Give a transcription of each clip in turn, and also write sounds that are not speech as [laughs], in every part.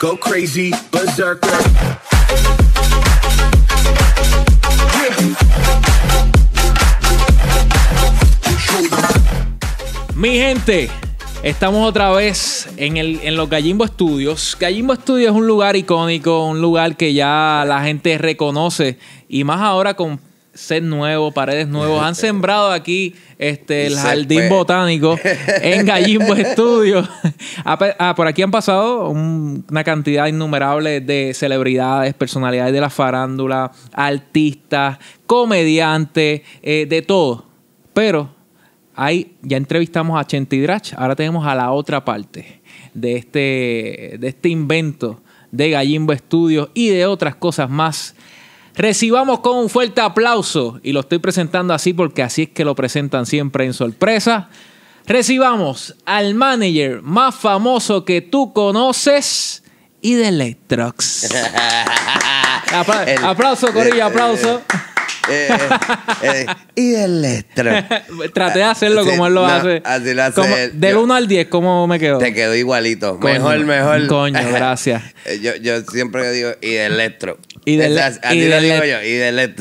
go crazy, berserker. Mi gente, estamos otra vez en, el, en los Gallimbo Studios. Gallimbo Studios es un lugar icónico, un lugar que ya la gente reconoce y más ahora con set nuevo, paredes nuevos. Han sembrado aquí este, el jardín botánico en Gallimbo [laughs] Estudio. Ah, ah, por aquí han pasado una cantidad innumerable de celebridades, personalidades de la farándula, artistas, comediantes, eh, de todo. Pero ahí ya entrevistamos a Chenti Drach, ahora tenemos a la otra parte de este, de este invento de Gallimbo Estudios y de otras cosas más Recibamos con un fuerte aplauso, y lo estoy presentando así porque así es que lo presentan siempre en sorpresa. Recibamos al manager más famoso que tú conoces y de Electrox. aplauso, Corillo, aplauso. Eh, y eh, eh, eh, [laughs] Traté de hacerlo como él lo hace. Así lo hace Del 1 al 10, ¿cómo me quedó? Te quedó igualito. mejor, mejor. Coño, [laughs] gracias. yo, yo siempre digo, y Electro. Y de, Electro.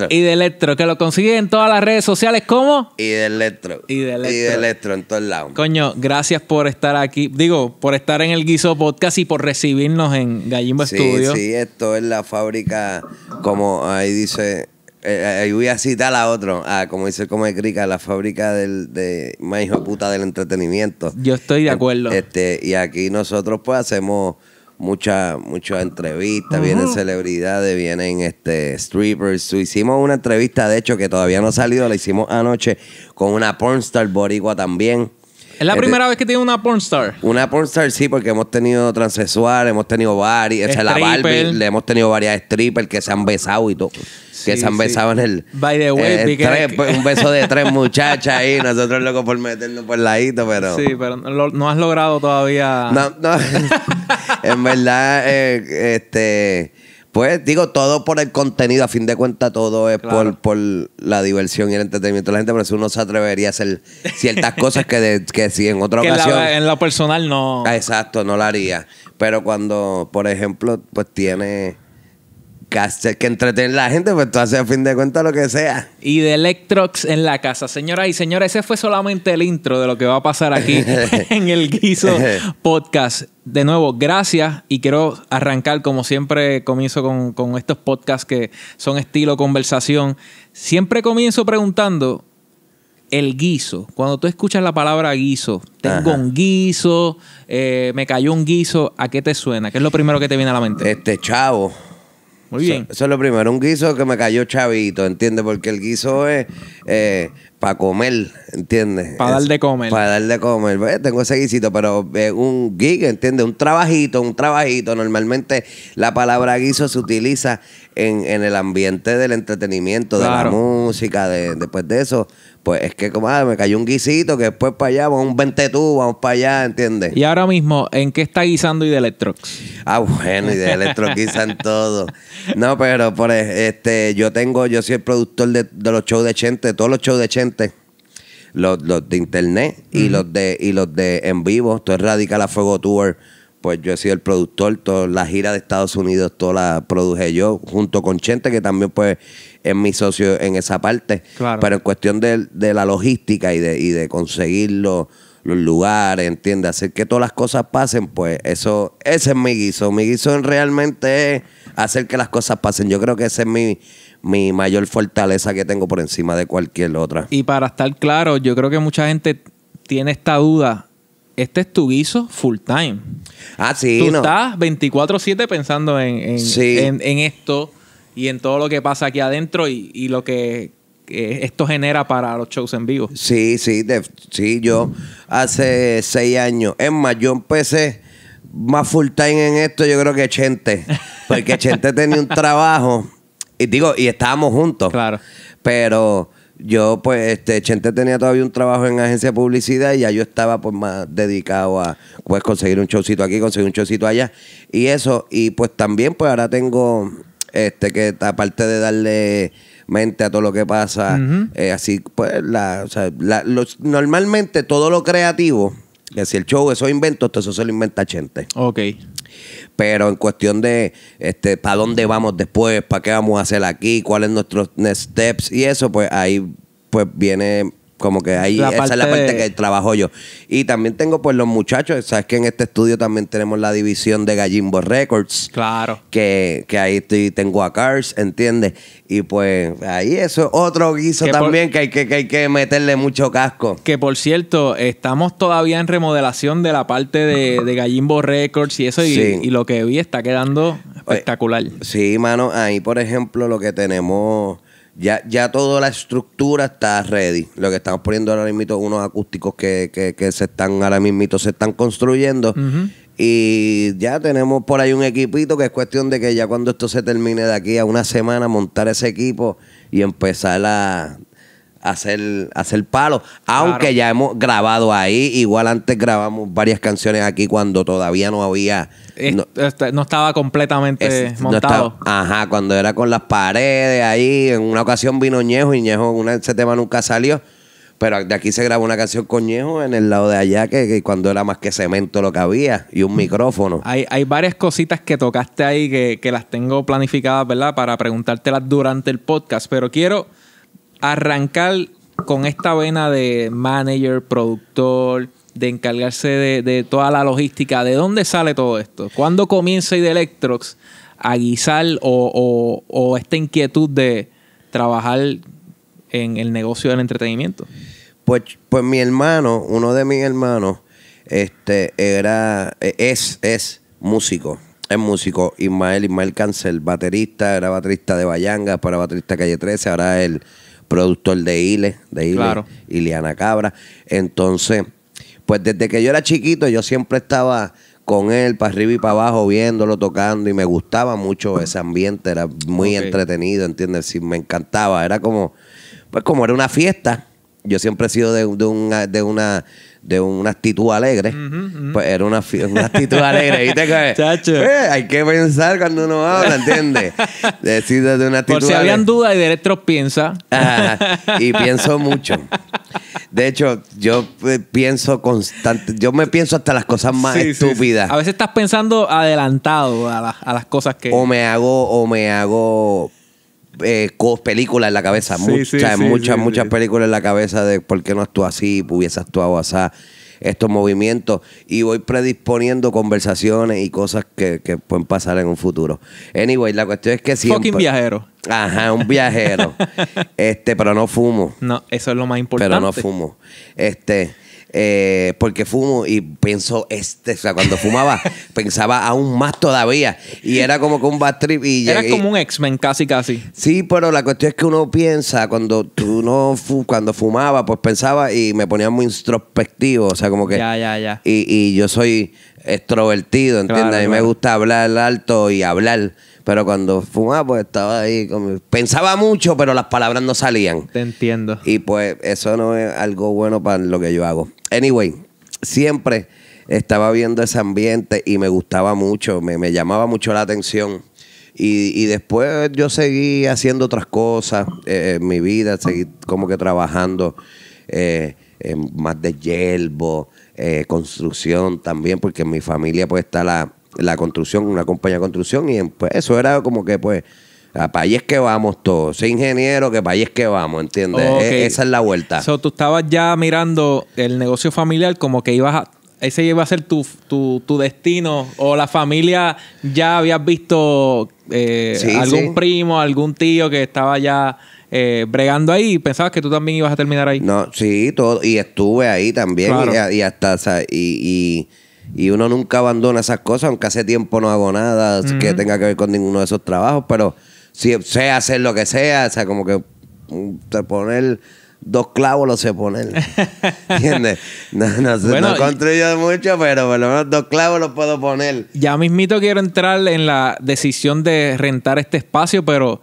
Y de Electro, que lo consigue en todas las redes sociales ¿cómo? Y de Electro. Y de Electro. Y de Electro en todos lados. Coño, gracias por estar aquí. Digo, por estar en el Guiso Podcast y por recibirnos en Gallimbo sí, Studio. Sí, esto es la fábrica, como ahí dice... Eh, eh, ahí voy a citar a otro, ah, como dice el Come la fábrica del, de más hijo puta del entretenimiento. Yo estoy de em, acuerdo. Este, y aquí nosotros pues hacemos mucha, mucha entrevista, vienen celebridades, vienen este strippers. Hicimos una entrevista, de hecho, que todavía no ha salido, la hicimos anoche con una pornstar boricua también. ¿Es la este, primera vez que tiene una pornstar? Una pornstar, sí, porque hemos tenido transsexual hemos tenido varias, o sea, la Barbie, le hemos tenido varias strippers que se han besado y todo. que se han besado en el. Eh, [laughs] un beso de tres muchachas ahí, nosotros locos por meternos por el ladito, pero. Sí, pero no has logrado todavía. No, no. [laughs] en verdad, eh, este. Pues digo, todo por el contenido, a fin de cuentas todo es por, por la diversión y el entretenimiento de la gente, pero si uno se atrevería a hacer ciertas cosas que, que si en otra [laughs] ocasión... en lo personal no... Ah, exacto, no lo haría. Pero cuando, por ejemplo, pues tiene podcast que entretiene la gente, pues tú haces a fin de cuentas lo que sea. Y de Electrox en la casa. Señoras y señores, ese fue solamente el intro de lo que va a pasar aquí [laughs] en el Guiso [laughs] Podcast. De nuevo, gracias y quiero arrancar como siempre comienzo con, estos podcasts que son estilo conversación. Siempre comienzo preguntando el guiso. Cuando tú escuchas la palabra guiso, tengo un guiso, eh, me cayó un guiso, ¿a qué te suena? ¿Qué es lo primero que te viene a la mente? Este chavo. Muy bien. eso es lo primero. Un guiso que me cayó chavito, ¿entiendes? Porque el guiso es eh, para comer, ¿entiendes? Para dar de comer. Para dar de comer. tengo ese guisito, pero es un gig, ¿entiendes? Un trabajito, un trabajito. Normalmente la palabra guiso se utiliza en, en el ambiente del entretenimiento, de la música, de, después de eso, pues es que como, ah, me cayó un guisito, que después para allá, vamos un 20 tú, vamos para allá, ¿entiendes? Y ahora mismo, ¿en qué está guisando y de Electrox? Ah, bueno, y de guisan todo. No, pero por este, yo tengo, yo soy el productor de, los shows de Chente, todos los shows de Chente, los, de internet y los de y los de en vivo. Esto es Radical a Fuego Tour pues yo he sido el productor, toda la gira de Estados Unidos, toda la produje yo, junto con Chente, que también pues es mi socio en esa parte. Pero en cuestión de, la logística y de, y de conseguir los, lugares, entiende, Hacer que todas las cosas pasen, pues eso, ese es mi guiso. Mi guiso realmente es hacer que las cosas pasen. Yo creo que ese es mi, mi mayor fortaleza que tengo por encima de cualquier otra. Y para estar claro, yo creo que mucha gente tiene esta duda este es tu guiso full time. Ah, sí. Tú no. estás 24-7 pensando en, en, esto y en todo lo que pasa aquí adentro y, lo que esto genera para los shows en vivo. Sí, sí, sí, yo hace seis años. Es más, yo empecé más full time en esto, yo creo que Chente. Porque Chente tenía un trabajo. Y digo, y estábamos juntos. [laughs] Claro. Pero yo pues este Chente tenía todavía un trabajo en agencia de publicidad y ya yo estaba pues más dedicado a pues conseguir un showcito aquí, conseguir un showcito allá y eso y pues también pues ahora tengo este que aparte de darle mente a todo lo que pasa, eh, así pues la, o sea, la los, normalmente todo lo creativo, que si el show eso invento, eso se lo inventa Chente. Ok pero en cuestión de este, para dónde vamos después, para qué vamos a hacer aquí, cuáles son nuestros next steps y eso, pues ahí pues viene como que ahí, va esa es la parte que trabajo yo. Y también tengo pues los muchachos, sabes que en este estudio también tenemos la división de Gallimbo Records. Claro. Que, que ahí estoy, tengo a Cars, ¿entiendes? Y pues ahí eso es otro guiso también que, hay que, hay que meterle mucho casco. Que por cierto, estamos todavía en remodelación de la parte de, Gallimbo Records y eso, y lo que vi está quedando pues, espectacular. Sí, mano, ahí por ejemplo lo que tenemos ya, ya toda la estructura está ready. Lo que estamos poniendo ahora mismo, unos acústicos que, que, que se están ahora mismo, se están construyendo. Y ya tenemos por ahí un equipito que es cuestión de que ya cuando esto se termine de aquí a una semana, montar ese equipo y empezar a hacer, hacer palo. Aunque ya hemos grabado ahí, igual antes grabamos varias canciones aquí cuando todavía no había. Este, no, estaba completamente montado. ajá, cuando era con las paredes ahí. En una ocasión vino Ñejo y Ñejo, ese tema nunca salió. Pero de aquí se grabó una canción con Ñejo en el lado de allá, que, cuando era más que cemento lo que había, y un mm. micrófono. Hay, hay varias cositas que tocaste ahí que, que las tengo planificadas, ¿verdad? Para preguntártelas durante el podcast, pero quiero arrancar con esta vena de manager, productor, de encargarse de, toda la logística, ¿de dónde sale todo esto? ¿Cuándo comienza de Electrox a guisar o, esta inquietud de trabajar en el negocio del entretenimiento? Pues, pues mi hermano, uno de mis hermanos, este, era, e, es, es músico. Es músico, Ismael, Ismael Cancel, baterista, era baterista de Bayanga, para baterista Calle 13, ahora él productor de Ile, de Ile, Ileana Cabra. Entonces, pues desde que yo era chiquito, yo siempre estaba con él para arriba y para abajo, viéndolo, tocando, y me gustaba mucho ese ambiente, era muy entretenido, ¿entiendes? Sí, me encantaba, era como, pues como era una fiesta. Yo siempre he sido de, de una, de una de una actitud alegre. Pues era una, una actitud alegre, ¿viste? [laughs] Chacho. Eh, hay que pensar cuando uno habla, ¿entiendes? [laughs] Decir de una actitud Por si habían dudas, y derechos, piensa. y [laughs] pienso mucho. De hecho, yo eh, pienso constante, yo me pienso hasta las cosas más estúpidas. A veces estás pensando adelantado a, a las cosas que... O me hago, o me hago eh, películas en la cabeza. muchas, muchas, muchas películas en la cabeza de por qué no actúa así, hubiese actuado así, estos movimientos. Y voy predisponiendo conversaciones y cosas que, pueden pasar en un futuro. Anyway, la cuestión es que si. Fucking viajero. Ajá, un viajero. [laughs] este, pero no fumo. No, eso es lo más importante. Pero no fumo. Este... Eh, porque fumo y pienso, este, o sea, cuando fumaba [laughs] pensaba aún más todavía y era como que un bad trip y Era como un X-Men, casi, casi. Sí, pero la cuestión es que uno piensa cuando tú no cuando fumaba, pues pensaba y me ponía muy introspectivo, o sea, como que Ya, ya, ya. Y, yo soy extrovertido, ¿entiendes? a mí me gusta hablar alto y hablar. Pero cuando fumaba, pues estaba ahí. Pensaba mucho, pero las palabras no salían. Te entiendo. Y pues eso no es algo bueno para lo que yo hago. Anyway, siempre estaba viendo ese ambiente y me gustaba mucho, me, llamaba mucho la atención. Y, y, después yo seguí haciendo otras cosas eh, en mi vida, seguí como que trabajando eh, en más de yerbo, eh, construcción también, porque en mi familia pues está la, la construcción, una compañía de construcción, y pues eso era como que pues a país es que vamos todos. ingeniero, que país es que vamos, ¿entiendes? E, esa es la vuelta. So, tú estabas ya mirando el negocio familiar como que ibas a. Ese iba a ser tu, destino. O la familia ya habías visto eh, algún primo, algún tío que estaba ya. Eh, bregando ahí y pensabas que tú también ibas a terminar ahí. No, sí, todo. Y estuve ahí también. Y, hasta. y y uno nunca abandona esas cosas, aunque hace tiempo no hago nada que tenga que ver con ninguno de esos trabajos, pero si sea hacer lo que sea, o sea, como que mm, poner dos clavos los sé poner. [laughs] ¿Entiendes? No, no, bueno, mucho, pero por lo menos dos clavos los puedo poner. Ya mismito quiero entrar en la decisión de rentar este espacio, pero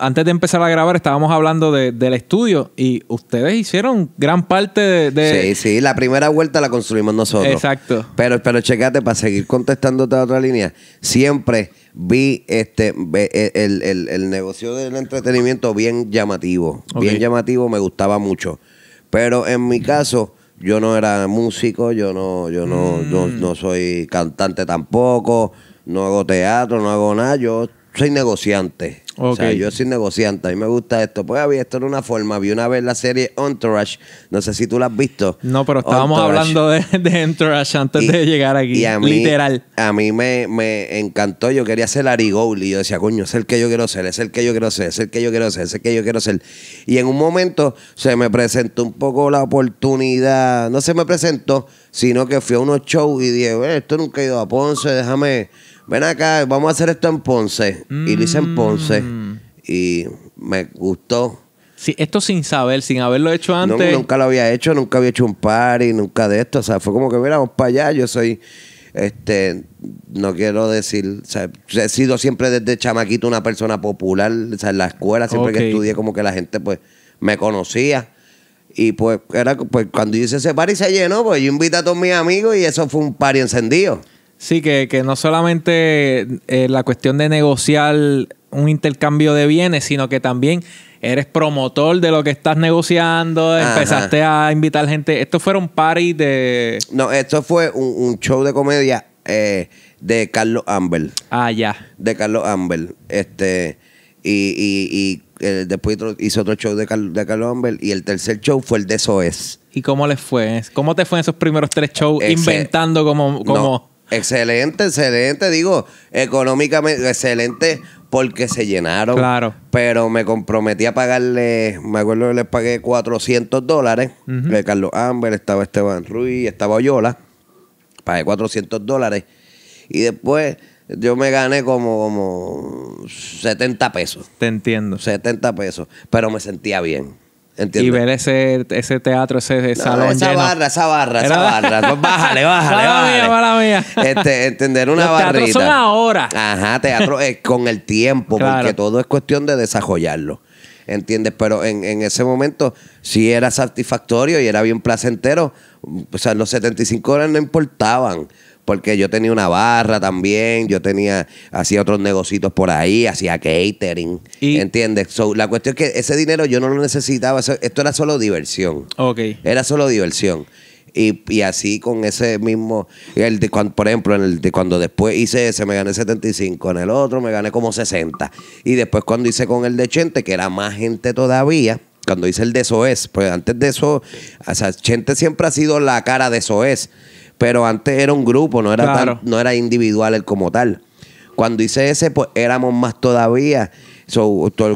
antes de empezar a grabar estábamos hablando del estudio y ustedes hicieron gran parte de, Sí, sí, la primera vuelta la construimos nosotros. Exacto. Pero, pero checate, para seguir contestándote a otra línea, siempre vi este e, el, el, el negocio del entretenimiento bien llamativo. Bien llamativo, me gustaba mucho. Pero en mi caso, yo no era músico, yo no, yo no, no, mm. no soy cantante tampoco, no hago teatro, no hago nada, yo soy negociante yo soy negociante, a mí me gusta esto. Pues había esto en una forma. Vi una vez la serie Entourage, no sé si tú la has visto. No, pero estábamos hablando de, de, Entourage antes de llegar aquí, literal. A mí me, me encantó, yo quería ser Ari Gold y yo decía, coño, es el que yo quiero ser, es el que yo quiero ser, es el que yo quiero ser, es el que yo quiero ser. Y en un momento se me presentó un poco la oportunidad, no se me presentó, sino que fui a unos shows y dije, esto nunca he ido a Ponce, déjame ven acá, vamos a hacer esto en Ponce. Y lo hice en Ponce. Mm. Y me gustó. Sí, esto sin saber, sin haberlo hecho antes. nunca lo había hecho, nunca había hecho un party, nunca de esto. O sea, fue como que, mira, vamos para allá, yo soy este no quiero decir o sea, he sido siempre desde chamaquito una persona popular o sea, en la escuela siempre que estudié como que la gente pues me conocía y pues era pues cuando hice ese party se llenó pues yo invité a todos mis amigos y eso fue un party encendido Sí, que, no solamente eh, la cuestión de negociar un intercambio de bienes, sino que también eres promotor de lo que estás negociando, empezaste a invitar gente. Esto fue un party de... No, esto fue un, show de comedia eh, de Carlos Amber. Ah, ya. De Carlos Amber. Este, y, y, eh, después hizo otro show de, Carlos Amber y el tercer show fue el de Soez. ¿Y cómo les fue? ¿Cómo te fue en esos primeros tres shows inventando como... Excelente, excelente, digo, económicamente, excelente porque se llenaron. Claro. Pero me comprometí a pagarle, me acuerdo que les pagué 400 dólares. de eh, Carlos Amber, estaba Esteban Ruiz, estaba Oyola. Pagué 400 dólares. Y después yo me gané como, como 70 pesos. Te entiendo. 70 pesos. Pero me sentía bien. Y ver ese, ese teatro, ese, salón esa lleno. Barra, esa barra, esa barra, pues [laughs] bájale, bájale, este, entender una Los barrita. Teatros son ahora. Ajá, teatro es con el tiempo, porque todo es cuestión de desarrollarlo. ¿Entiendes? Pero en, en ese momento si era satisfactorio y era bien placentero. O sea, los 75 horas no importaban porque yo tenía una barra también, yo tenía, hacía otros negocios por ahí, hacía catering, ¿entiendes? la cuestión es que ese dinero yo no lo necesitaba, esto era solo diversión. Ok. Era solo diversión. Y, así con ese mismo, el de, cuando, por ejemplo, en el de cuando después hice ese me gané 75, en el otro me gané como 60. Y después cuando hice con el de Chente, que era más gente todavía, cuando hice el de SOES, pues antes de eso, o sea, Chente siempre ha sido la cara de SOES. Pero antes era un grupo, no era, claro. tan, no era individual como tal. Cuando hice ese, pues éramos más todavía.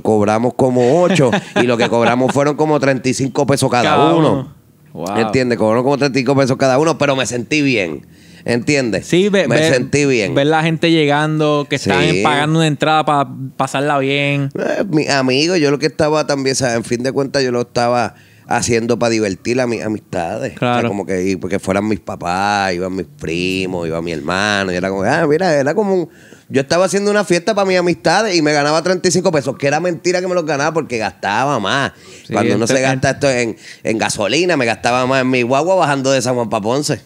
cobramos como ocho [laughs] y lo que cobramos fueron como 35 pesos cada, uno. ¿Entiendes? Cobramos como 35 pesos cada uno, pero me sentí bien. ¿Entiendes? Sí, me sentí bien. Ver la gente llegando, que están pagando una entrada para pasarla bien. Eh, mi amigo, yo lo que estaba también, en fin de cuentas, yo lo estaba haciendo para divertir a mis amistades. Claro. como que porque fueran mis papás, iban mis primos, iba mi hermano. Y era como, ah, mira, era como un... Yo estaba haciendo una fiesta para mis amistades y me ganaba 35 pesos, que era mentira que me los ganaba porque gastaba más. Cuando uno este, se gasta este esto en, gasolina, me gastaba más en mi guagua bajando de San Juan para Ponce.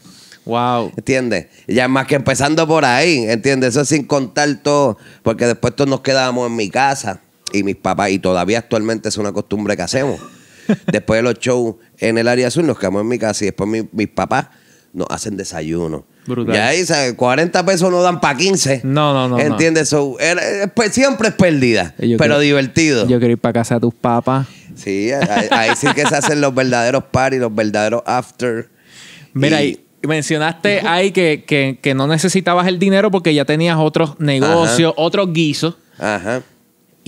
Wow. ¿Entiendes? Ya más que empezando por ahí, ¿entiendes? Eso sin contar todo, porque después todos nos quedábamos en mi casa y mis papás, y todavía actualmente es una costumbre que hacemos después de los shows en el área azul, nos quedamos en mi casa y después mis papás nos hacen desayuno. Brutal. Y ahí, 40 pesos no dan para 15. No, no, no. ¿Entiendes? Er, siempre es pérdida, eh, pero divertido. Yo quiero ir para casa de tus papás. Sí, ahí, sí que se hacen los verdaderos y los verdaderos after. Mira, y, mencionaste ahí que, no necesitabas el dinero porque ya tenías otros negocios, otros guisos. Ajá.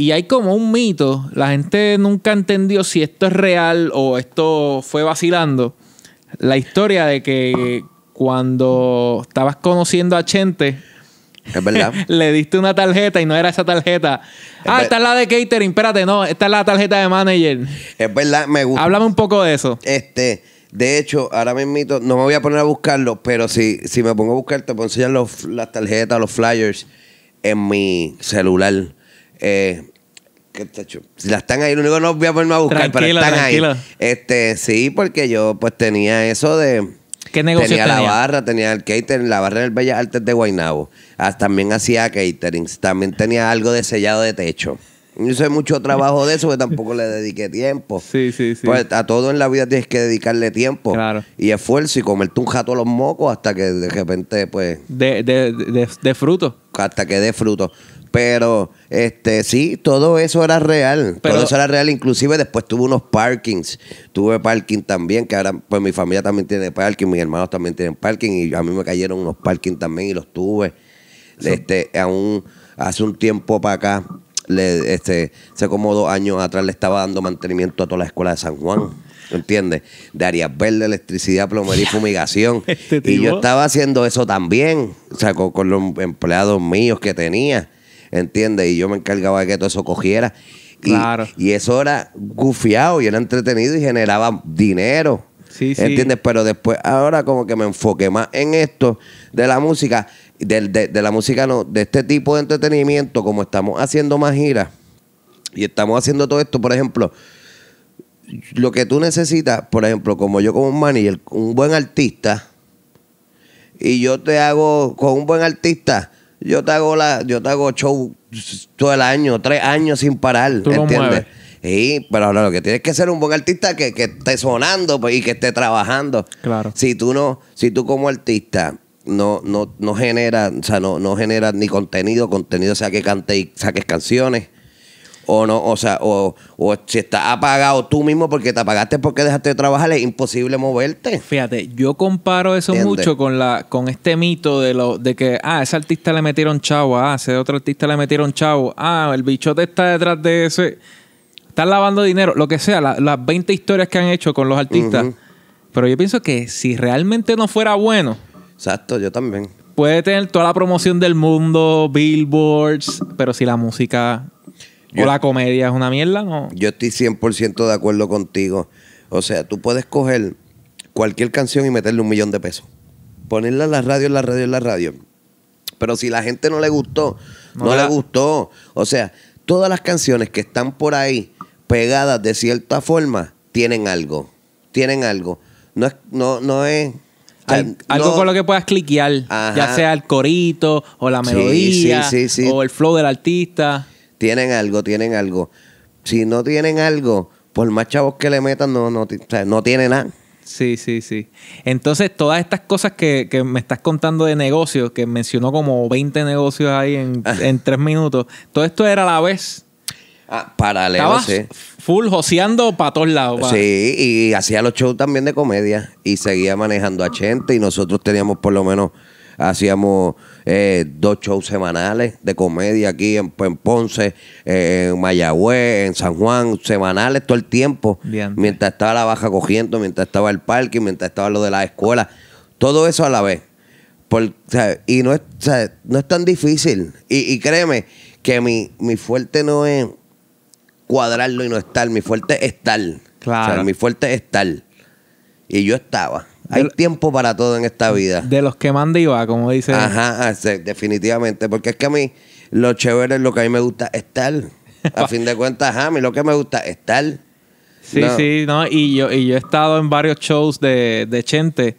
Y hay como un mito, la gente nunca entendió si esto es real o esto fue vacilando. La historia de que cuando estabas conociendo a Chente, [laughs] le diste una tarjeta y no era esa tarjeta. ah, esta es la de catering, espérate, no, esta es la tarjeta de manager. Es verdad, me gusta. Háblame un poco de eso. Este, de hecho, ahora mismo no me voy a poner a buscarlo, pero si, si me pongo a buscar, te puedo enseñar las tarjetas, los flyers en mi celular. Eh, si las están ahí, lo único que no voy a ponerme a buscar, tranquila, pero están ahí. Este, sí, porque yo pues tenía eso de. ¿Qué negocio tenía? la barra, tenía el catering, la barra del Bellas Artes de Guaynabo. Ah, también hacía catering, también tenía algo de sellado de techo. yo hice mucho trabajo de eso, que tampoco le dediqué tiempo. [laughs] Sí, sí, sí. Pues a todo en la vida tienes que dedicarle tiempo y esfuerzo y comerte un jato a los mocos hasta que de repente, pues. De, de, de, de fruto. Hasta que dé fruto. Pero este sí, todo eso era real. todo eso era real. Inclusive después tuve unos parkings. Tuve parking también, que ahora pues mi familia también tiene parking, mis hermanos también tienen parking y a mí me cayeron unos parkings también y los tuve. Este, hace un tiempo para acá, este, hace como dos años atrás le estaba dando mantenimiento a toda la escuela de San Juan. ¿Entiendes? De áreas verdes, electricidad, plomería y [laughs] fumigación. Este y yo estaba haciendo eso también, o sea, con los empleados míos que tenía. ¿entiendes? Y yo me encargaba de que todo eso cogiera. Y, y eso era gufiado y era entretenido y generaba dinero. Sí, sí ¿Entiendes? Pero después, ahora como que me enfoqué más en esto de la música, de, la música no, de este tipo de entretenimiento, como estamos haciendo más giras y estamos haciendo todo esto, por ejemplo, lo que tú necesitas, por ejemplo, como yo como un manager, un buen artista, y yo te hago con un buen artista, yo te hago la, yo te hago show todo el año, tres años sin parar, ¿entiendes? Sí, pero ahora lo que tienes que ser un buen artista que, que esté sonando pues, y que esté trabajando. Claro. Si tú no, si tú como artista no, no, no generas, o sea, no, no generas ni contenido, contenido sea que cante y saques canciones, o no, o sea, o, si estás apagado tú mismo porque te apagaste porque dejaste de trabajar, es imposible moverte. Fíjate, yo comparo eso mucho con la, con este mito de lo, de que ah, ese artista le metieron chavo, ah, ese otro artista le metieron chavo, ah, el bichote está detrás de ese, están lavando dinero, lo que sea, las 20 historias que han hecho con los artistas. Pero yo pienso que si realmente no fuera bueno. Exacto, yo también. Puede tener toda la promoción del mundo, billboards, pero si la música o la comedia es una mierda, ¿no? Yo estoy 100% de acuerdo contigo. O sea, tú puedes coger cualquier canción y meterle un millón de pesos. Ponerla en la radio, en la radio, en la radio. Pero si la gente no le gustó, no, le gustó. O sea, todas las canciones que están por ahí pegadas de cierta forma tienen algo. Tienen algo. No es, no, es. algo con lo que puedas cliquear, ya sea el corito o la melodía o el flow del artista tienen algo, tienen algo. Si no tienen algo, por más chavos que le metan, no, no, tiene nada. Sí, sí, sí. Entonces, todas estas cosas que, que, me estás contando de negocios, que mencionó como 20 negocios ahí ah. en, tres minutos, todo esto era a la vez. Ah, paralelo, sí. full joseando para todos lados. Sí, y hacía los shows también de comedia y seguía manejando a gente y nosotros teníamos por lo menos, hacíamos eh, dos shows semanales de comedia aquí en, pues, Ponce, eh, en Mayagüez, en San Juan, semanales todo el tiempo. Mientras estaba la baja cogiendo, mientras estaba el parque, mientras estaba lo de la escuela. Todo eso a la vez. y no es, no es tan difícil. Y, créeme que mi, mi, fuerte no es cuadrarlo y no estar. Mi fuerte es estar. Claro. mi fuerte es estar. Y yo estaba. Hay tiempo para todo en esta vida. De los que manda y como dice. Ajá, ah, definitivamente. Porque es que a mí, lo chévere es lo que a mí me gusta estar. A [laughs] fin de cuentas, a mí lo que me gusta es estar. Sí, sí, no. Y yo, y yo he estado en varios shows de, de Chente.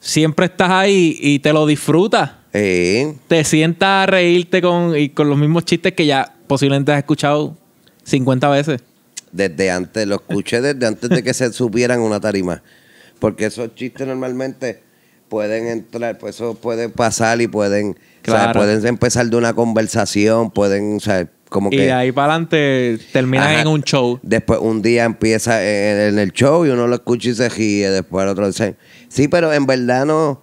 Siempre estás ahí y te lo disfrutas. Sí. Te sientas a reírte con, y con los mismos chistes que ya posiblemente has escuchado 50 veces. Desde antes, lo escuché desde antes de que se [laughs] supieran una tarima porque esos chistes normalmente pueden entrar, pues eso puede pasar y pueden, pueden empezar de una conversación, pueden, o sea, como que... Y de ahí para adelante terminan en un show. Después un día empieza e, e, en, el show y uno lo escucha y se ríe, después el otro dice, sí, pero en verdad no...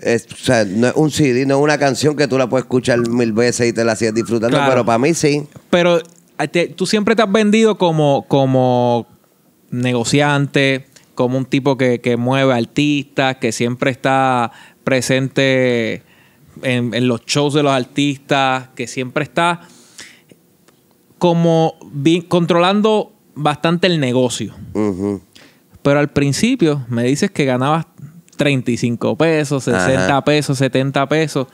Es, o sea, no es un CD, no es una canción que tú la puedes escuchar mil veces y te la sigues disfrutando, pero para mí sí. Pero eh, tú siempre te has vendido como, como negociante, como un tipo que, mueve artistas, que siempre está presente en, los shows de los artistas, que siempre está como controlando bastante el negocio. Pero al principio me dices que ganabas 35 pesos, 60 pesos, 70 pesos.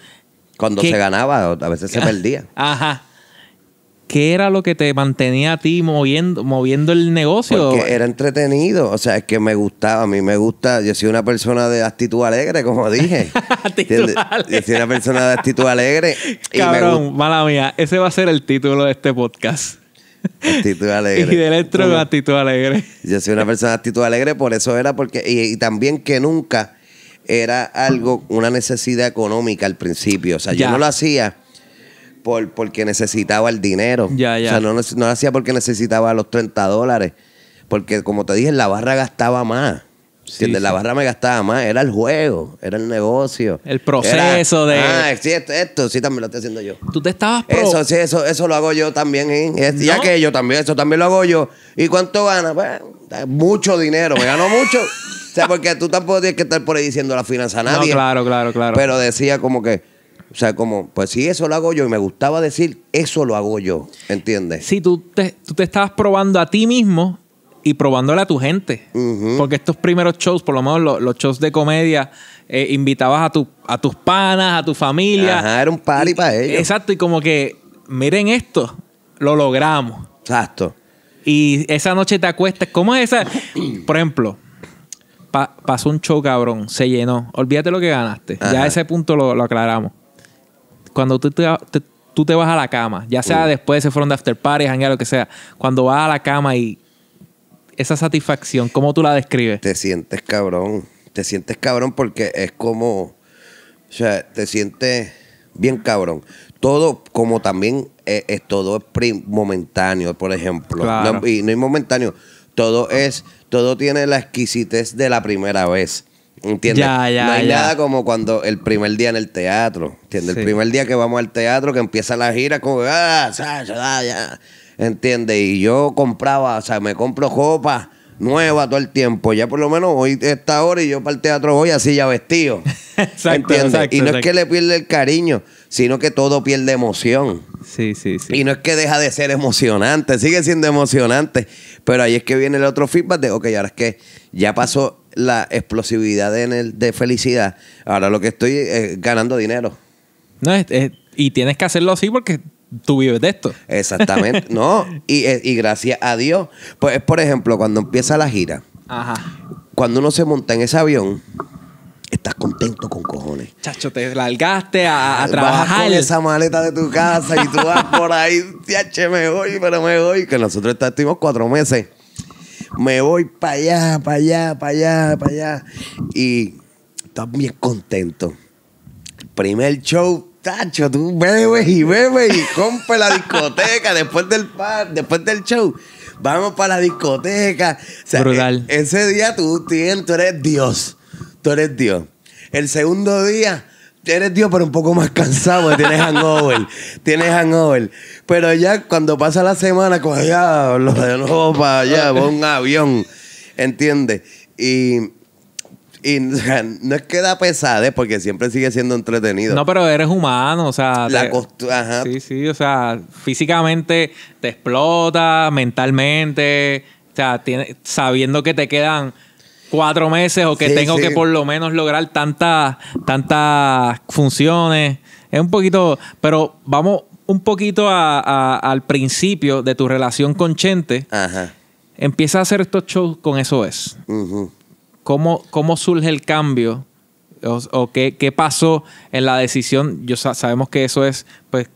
Cuando se ganaba, a veces se [laughs] perdía. Ajá. ¿qué era lo que te mantenía a ti moviendo, moviendo el negocio? Porque era entretenido, o sea, es que me gustaba, a mí me gusta, yo soy una persona de actitud alegre, como dije. [laughs] Yo soy una persona de actitud alegre. [laughs] Cabrón, mala mía, ese va a ser el título de este podcast. Actitud [laughs] alegre. Y de electro con actitud alegre. Yo soy una persona de actitud alegre, por eso era porque, y, también que nunca era algo, una necesidad económica al principio, o sea, yo no lo hacía por, porque necesitaba el dinero. Ya, ya. O sea, no, no lo hacía porque necesitaba los 30 dólares. Porque, como te dije, la barra gastaba más. Sí, La barra me gastaba más. Era el juego, era el negocio. El proceso de. Ah, sí, esto, sí también lo estoy haciendo yo. Tú te estabas. Eso, sí, eso, eso lo hago yo también. ¿eh? Ya que también, eso también lo hago yo. ¿Y cuánto gana? Pues, mucho dinero. Me gano mucho. o sea, porque tú tampoco tienes que estar por ahí diciendo la finanza a nadie. claro, claro, claro. Pero decía como que o sea, como, pues sí, eso lo hago yo. Y me gustaba decir, eso lo hago yo. ¿Entiendes? Sí, tú te, estabas probando a ti mismo y probándole a tu gente. Porque estos primeros shows, por lo menos los, shows de comedia, eh, invitabas a, tu, a tus panas, a tu familia. Ajá, era un pali para ellos. Exacto, y como que, miren esto, lo logramos. Exacto. Y esa noche te acuestas. ¿Cómo es esa? [clears throat] por ejemplo, pasó un show cabrón, se llenó. Olvídate lo que ganaste. Ya a ese punto lo aclaramos cuando tú te, tú te vas a la cama, ya sea después se fueron de after party, hangar lo que sea, cuando vas a la cama y esa satisfacción, ¿cómo tú la describes? Te sientes cabrón, te sientes cabrón porque es como, o sea, te sientes bien cabrón. Todo, como también eh, es, todo momentáneo, por ejemplo. y no es momentáneo, todo es, todo tiene la exquisitez de la primera vez. ¿Entiendes? Ya, ya, no hay nada como cuando el primer día en el teatro. entiende El primer día que vamos al teatro, que empieza la gira, como. Ah, ya, ya ¿Entiendes? Y yo compraba, o sea, me compro ropa nueva todo el tiempo. Ya por lo menos hoy esta hora y yo para el teatro voy así ya vestido. [laughs] exacto, y no es que le pierda el cariño, sino que todo pierde emoción. Sí, sí, sí. Y no es que deja de ser emocionante, sigue siendo emocionante. Pero ahí es que viene el otro feedback de, ok, ahora es que ya pasó la explosividad de, felicidad. Ahora lo que estoy es ganando dinero. No, y tienes que hacerlo así porque tú vives de esto. Exactamente, [laughs] no. Eh, y, gracias a Dios. Pues por ejemplo, cuando empieza la gira, Ajá. cuando uno se monta en ese avión, estás contento con cojones. Chacho, te largaste a, trabajar. Vas con esa maleta de tu casa y tú vas por ahí, me voy, pero me voy. Que nosotros estuvimos cuatro meses me voy para allá, para allá, para allá, para allá. Y estás bien contento. primer show, tacho, tú bebes y bebes y compre la discoteca después del par, después del show. Vamos para la discoteca. E-, ese día tú, tú eres Dios. Tú eres Dios. El segundo día, eres tío, pero un poco más cansado, tienes hangover. [laughs] tienes hangover. Pero ya cuando pasa la semana, como ya, lo de nuevo para allá, va un avión. ¿Entiendes? Y. Y no es que da pesadez porque siempre sigue siendo entretenido. No, pero eres humano, o sea. La costura. Ajá. Sí, sí, o sea, físicamente te explota, mentalmente, o sea, tiene, sabiendo que te quedan cuatro meses o que tengo que por lo menos lograr tantas tantas funciones. Es un poquito, pero vamos un poquito al principio de tu relación con Chente. Ajá. Empieza a hacer estos shows con eso es. ¿Cómo, surge el cambio? ¿O, qué, pasó en la decisión? Yo sabemos que eso es, pues,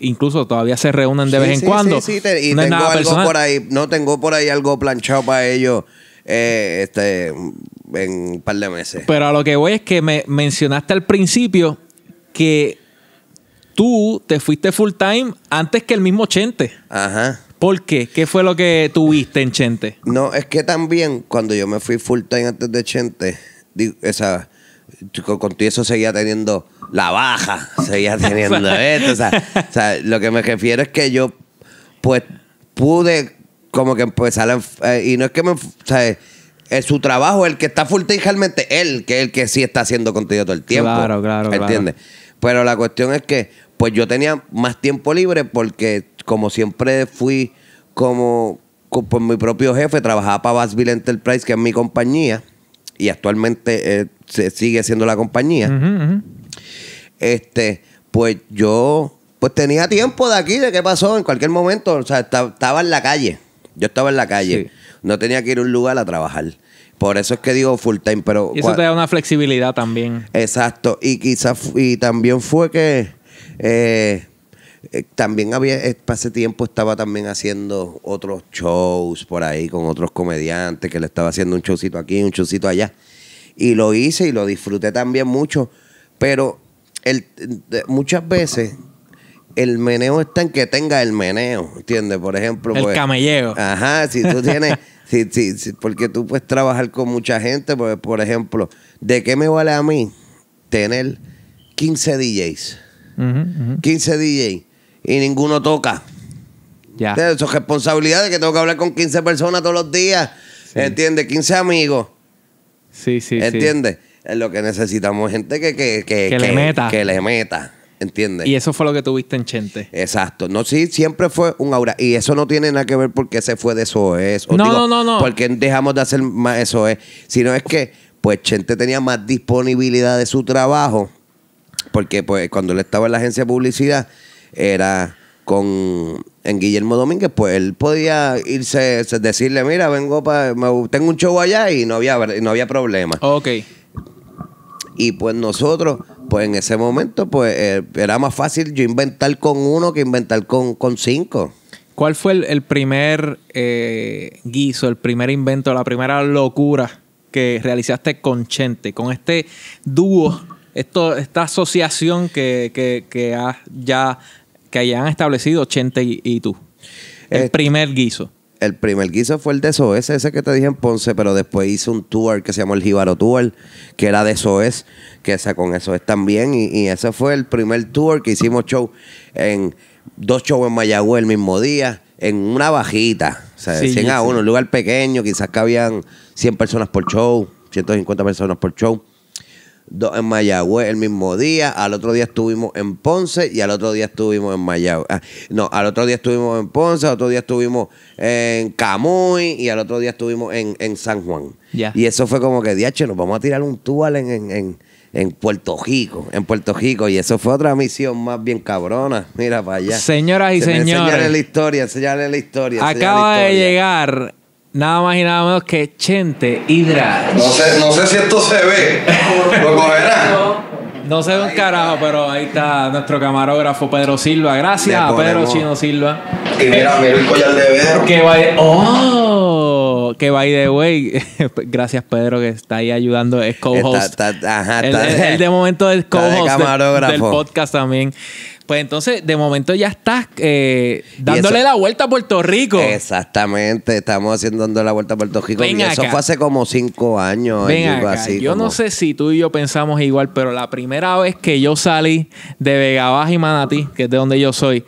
incluso todavía se reúnen de vez en cuando. y no tengo algo por ahí, no tengo por ahí algo planchado para ellos eh, este, en un par de meses. Pero a lo que voy es que me mencionaste al principio que tú te fuiste full time antes que el mismo Chente. Ajá. ¿Por qué? ¿Qué fue lo que tuviste en Chente? No, es que también cuando yo me fui full time antes de Chente, esa, con, eso seguía teniendo la baja, seguía [laughs] teniendo esto. o sea, lo que me refiero es que yo, pues, pude como que pues a, eh, y no es que me, o sea, es su trabajo, el que está full time realmente él, que es el que sí está haciendo contenido todo el tiempo. Claro, claro, ¿Entiendes? Pero la cuestión es que, pues yo tenía más tiempo libre porque, como siempre fui como pues, mi propio jefe, trabajaba para Bassville Enterprise, que es mi compañía, y actualmente eh, se sigue siendo la compañía. Este, pues yo, pues tenía tiempo de aquí, de qué pasó en cualquier momento, o sea, estaba en la calle. Yo estaba en la calle. No tenía que ir a un lugar a trabajar. Por eso es que digo full time, pero... Y eso te da una flexibilidad también. Exacto. Y quizás... Y también fue que... Eh, también había... Eh, tiempo estaba también haciendo otros shows por ahí con otros comediantes que le estaba haciendo un showcito aquí, un showcito allá. Y lo hice y lo disfruté también mucho. Pero el, muchas veces el meneo está en que tenga el meneo, ¿entiendes? Por ejemplo, el pues, camelleo. Ajá, si tú tienes, [laughs] porque tú puedes trabajar con mucha gente, pues, por ejemplo, ¿de qué me vale a mí tener 15 DJs? 15 DJs y ninguno toca. Ya. Yeah. responsabilidades que tengo que hablar con 15 personas todos los días, ¿entiendes? 15 amigos. Sí, sí, sí. ¿Entiendes? Lo que necesitamos gente que, que, que, que le meta. Que le meta. ¿Entiendes? Y eso fue lo que tuviste en Chente. Exacto. No, sí, siempre fue un aura. Y eso no tiene nada que ver porque se fue de eso No, no, no, no. Porque dejamos de hacer más es Sino es que, pues, Chente tenía más disponibilidad de su trabajo. Porque, pues, cuando él estaba en la agencia de publicidad, era con en Guillermo Domínguez, pues él podía irse, decirle, mira, vengo para, tengo un show allá y no había, no había problema. Ok. Y pues nosotros, pues en ese momento, pues eh, era más fácil yo inventar con uno que inventar con, con cinco. ¿Cuál fue el, primer eh, guiso, el primer invento, la primera locura que realizaste con Chente, con este dúo, esta asociación que, que, ya que hayan establecido Chente y, tú? El eh, primer guiso el primer guiso fue el de SOS, ese que te dije en Ponce, pero después hice un tour que se llamó el Jíbaro Tour, que era de SOS, que sacó con SOS también. Y, ese fue el primer tour que hicimos show en dos shows en Mayagüez el mismo día, en una bajita, o sea, 100 a 1, un lugar pequeño, quizás cabían 100 personas por show, 150 personas por show dos en Mayagüez el mismo día, al otro día estuvimos en Ponce y al otro día estuvimos en Mayagüez. Ah, no, al otro día estuvimos en Ponce, al otro día estuvimos en Camuy y al otro día estuvimos en, San Juan. Y eso fue como que, diache, nos vamos a tirar un tubal en, Puerto Rico, en Puerto Rico. Y eso fue otra misión más bien cabrona. Mira para allá. Señoras y señores. Enseñale la historia, enseñale la historia. Acaba de llegar nada más y nada menos que Chente Hydra. No sé, no sé si esto se ve. Lo cogerá. No sé un carajo, pero ahí está nuestro camarógrafo Pedro Silva. Gracias a Pedro Chino Silva. Y mira, mira el collar de vero. Que va oh, que by de way, [laughs] gracias Pedro que está ahí ayudando, es co-host. Ajá, está, de momento es co-host de del podcast también. Pues entonces, de momento ya estás eh, dándole la vuelta a Puerto Rico. Exactamente, estamos haciendo la vuelta a Puerto Rico. eso fue hace como cinco años. Ven Así, yo no sé si tú y yo pensamos igual, pero la primera vez que yo salí de Vegabaj y Manatí, que es de donde yo soy,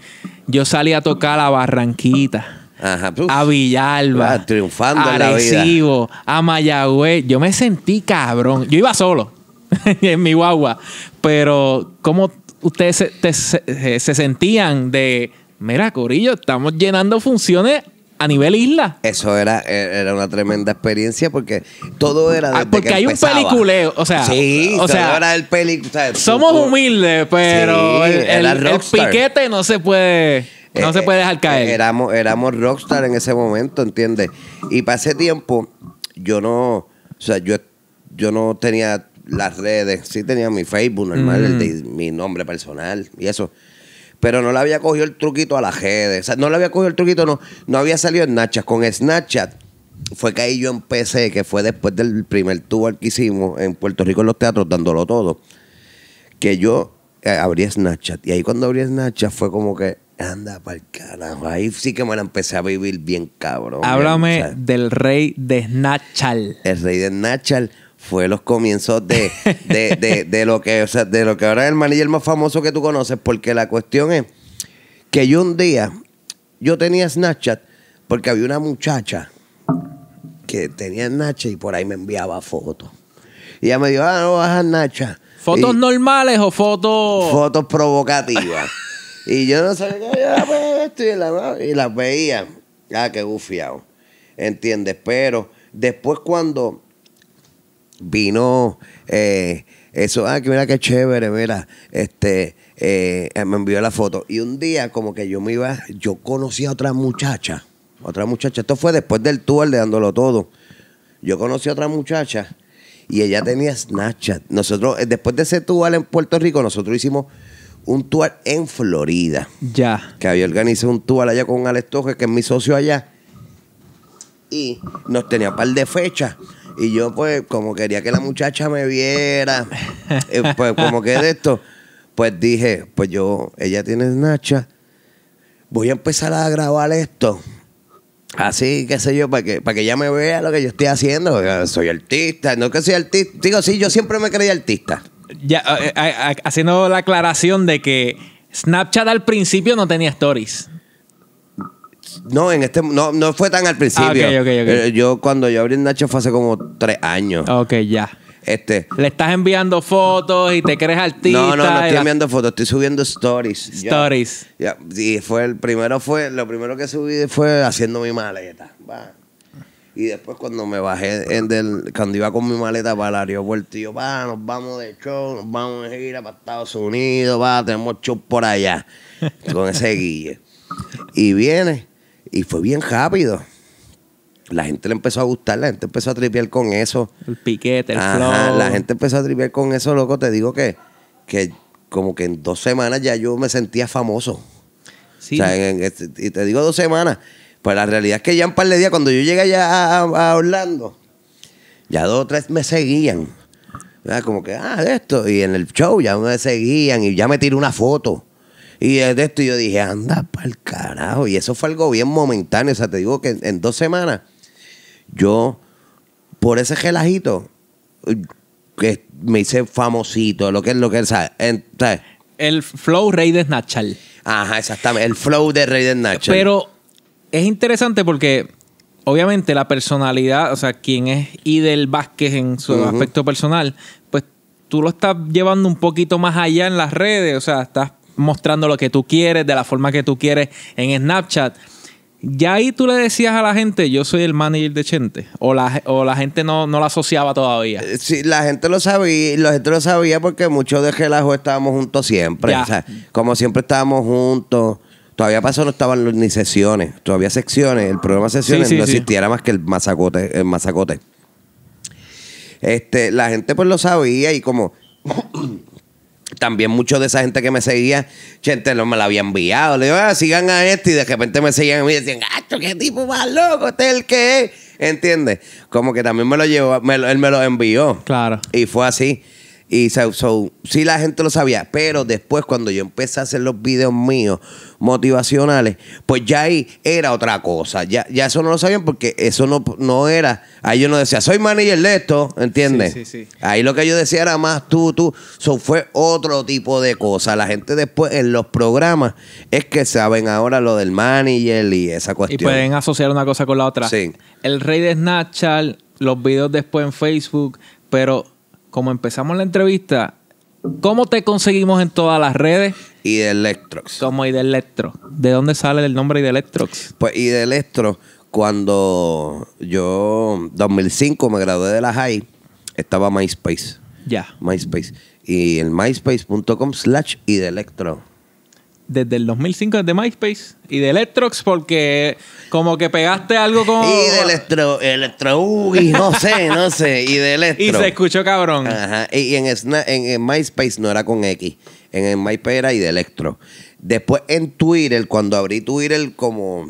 yo salí a tocar ah, la Barranquita. a Villalba, a Arecibo, a Mayagüez. Yo me sentí cabrón. Yo iba solo [laughs] en mi guagua, pero como ustedes eh, se, sentían de, mira, Corillo, estamos llenando funciones a nivel isla. Eso era, e-, era una tremenda experiencia porque todo era de... ah, Porque hay un peliculeo, o sea, sí, o era el peliculeo. somos humildes, pero el, piquete no se puede no eh, se puede dejar eh, caer. éramos éramos rockstar en ese momento, ¿entiendes? Y para ese tiempo yo no, o sea, yo yo no tenía las redes. Sí tenía mi Facebook normal, mi nombre personal y eso. Pero no le había cogido el truquito a las redes. O sea, no le había cogido el truquito, no. No había salido Snapchat. Con Snapchat fue que ahí yo empecé, que fue después del primer tour que hicimos en Puerto Rico en los teatros, dándolo todo. Que yo eh, abrí Snapchat. Y ahí cuando abrí Snapchat fue como que, anda para el carajo. Ahí sí que me la empecé a vivir bien cabrón. Háblame del rey de Snapchat. El rey de Snapchat fue los comienzos de, [laughs] lo que, de lo que ahora es el manager más famoso que tú conoces, porque la cuestión es que yo un día, yo tenía Snapchat porque había una muchacha que tenía Snapchat y por ahí me enviaba fotos. Y ella me dijo, ah, no baja Snapchat. ¿Fotos normales o fotos...? Fotos provocativas. [laughs] y yo no sabía qué yo la ah, pues, y, la, y las veía. Ah, qué bufiado. ¿Entiendes? Pero después cuando vino eh, eso, ah, que mira qué chévere, mira, este, eh, me envió la foto. Y un día como que yo me iba, yo conocí a otra muchacha, otra muchacha, esto fue después del tour de dándolo todo. Yo conocí a otra muchacha y ella tenía Snapchat. Nosotros, eh, después de ese tour en Puerto Rico, nosotros hicimos un tour en Florida. Ya. Que había organizado un tour allá con Alex Toje, que es mi socio allá. Y nos tenía un par de fechas. Y yo, pues, como quería que la muchacha me viera, [laughs] eh, pues, como que de esto, pues dije, pues yo, ella tiene Snapchat, voy a empezar a grabar esto. Así, qué sé yo, para que, para que ella me vea lo que yo estoy haciendo. Eh, soy artista, no que soy artista. Digo, sí, yo siempre me creí artista. Ya, eh, haciendo la aclaración de que Snapchat al principio no tenía stories. No, en este, no, no fue tan al principio. Ah, ok, ok, ok. Eh, yo cuando yo abrí Nacho fue hace como tres años. Ok, ya. Este. Le estás enviando fotos y te crees artista. No, no, no estoy enviando fotos, estoy subiendo stories. Stories. ya. Y fue el primero fue, lo primero que subí fue haciendo mi maleta. va. Y después cuando me bajé en del, cuando iba con mi maleta para el tío yo, va, nos vamos de show, nos vamos a ir para Estados Unidos, va, tenemos show por allá. [laughs] con ese guille. Y viene y fue bien rápido. La gente le empezó a gustar, la gente empezó a tripear con eso. El piquete, el flow. La gente empezó a tripear con eso, loco. Te digo que, que como que en dos semanas ya yo me sentía famoso. Sí. Este, y te digo dos semanas. Pues la realidad es que ya en par de días, cuando yo llegué allá a, Orlando, ya dos o tres me seguían. ¿verdad? Como que, ah, esto. Y en el show ya me seguían y ya me tiré una foto. Y de esto yo dije, anda para el carajo. Y eso fue algo bien momentáneo. O sea, te digo que en, dos semanas, yo, por ese gelajito, que me hice famosito, lo que es lo que es, sabe. el flow rey de Snatchal. Ajá, exactamente. El flow de rey de Snatchal. Pero es interesante porque obviamente la personalidad, o sea, quién es Idel Vázquez en su aspecto personal, pues tú lo estás llevando un poquito más allá en las redes, o sea, estás mostrando lo que tú quieres, de la forma que tú quieres en Snapchat. Ya ahí tú le decías a la gente, yo soy el manager de Chente. O la, o la gente no, no, la asociaba todavía. Eh, sí, la gente lo sabía, la gente lo sabía porque muchos de Gelajo estábamos juntos siempre. O sea, como siempre estábamos juntos. Todavía pasó, no estaban ni sesiones. Todavía secciones. El programa sesiones no existiera más que el masacote, el masacote. Este, la gente pues lo sabía y como también mucho de esa gente que me seguía, gente no me la había enviado. Le digo, ah, sigan a este y de repente me seguían a mí y decían, ah, qué tipo más loco, este el que es. ¿Entiendes? Como que también me lo llevó, él me lo envió. Claro. Y fue así. Y so, sí, la gente lo sabía, pero después cuando yo empecé a hacer los videos míos motivacionales, pues ya ahí era otra cosa. Ya, eso no lo sabían porque eso no, no era. Ahí yo no decía, soy manager de esto, ¿entiendes? Ahí lo que yo decía era más tú, tú. Eso fue otro tipo de cosa. La gente después en los programas es que saben ahora lo del manager y esa cuestión. Y pueden asociar una cosa con la otra. Sí. El rey de Snapchat, los videos después en Facebook, pero como empezamos la entrevista, ¿cómo te conseguimos en todas las redes? Y de Electrox. Como y de Electro. ¿De dónde sale el nombre y de Electrox? Pues y de Electro, cuando yo, 2005, me gradué de la high, estaba MySpace. Ya. MySpace. Y el myspace.com slash y de Electro desde el 2005 de MySpace y de Electrox porque como que pegaste algo con y de Electro Electro no sé no sé y de [laughs] Electro y se escuchó cabrón ajá y en, MySpace no era con X en el MySpace era y de Electro después en Twitter cuando abrí Twitter como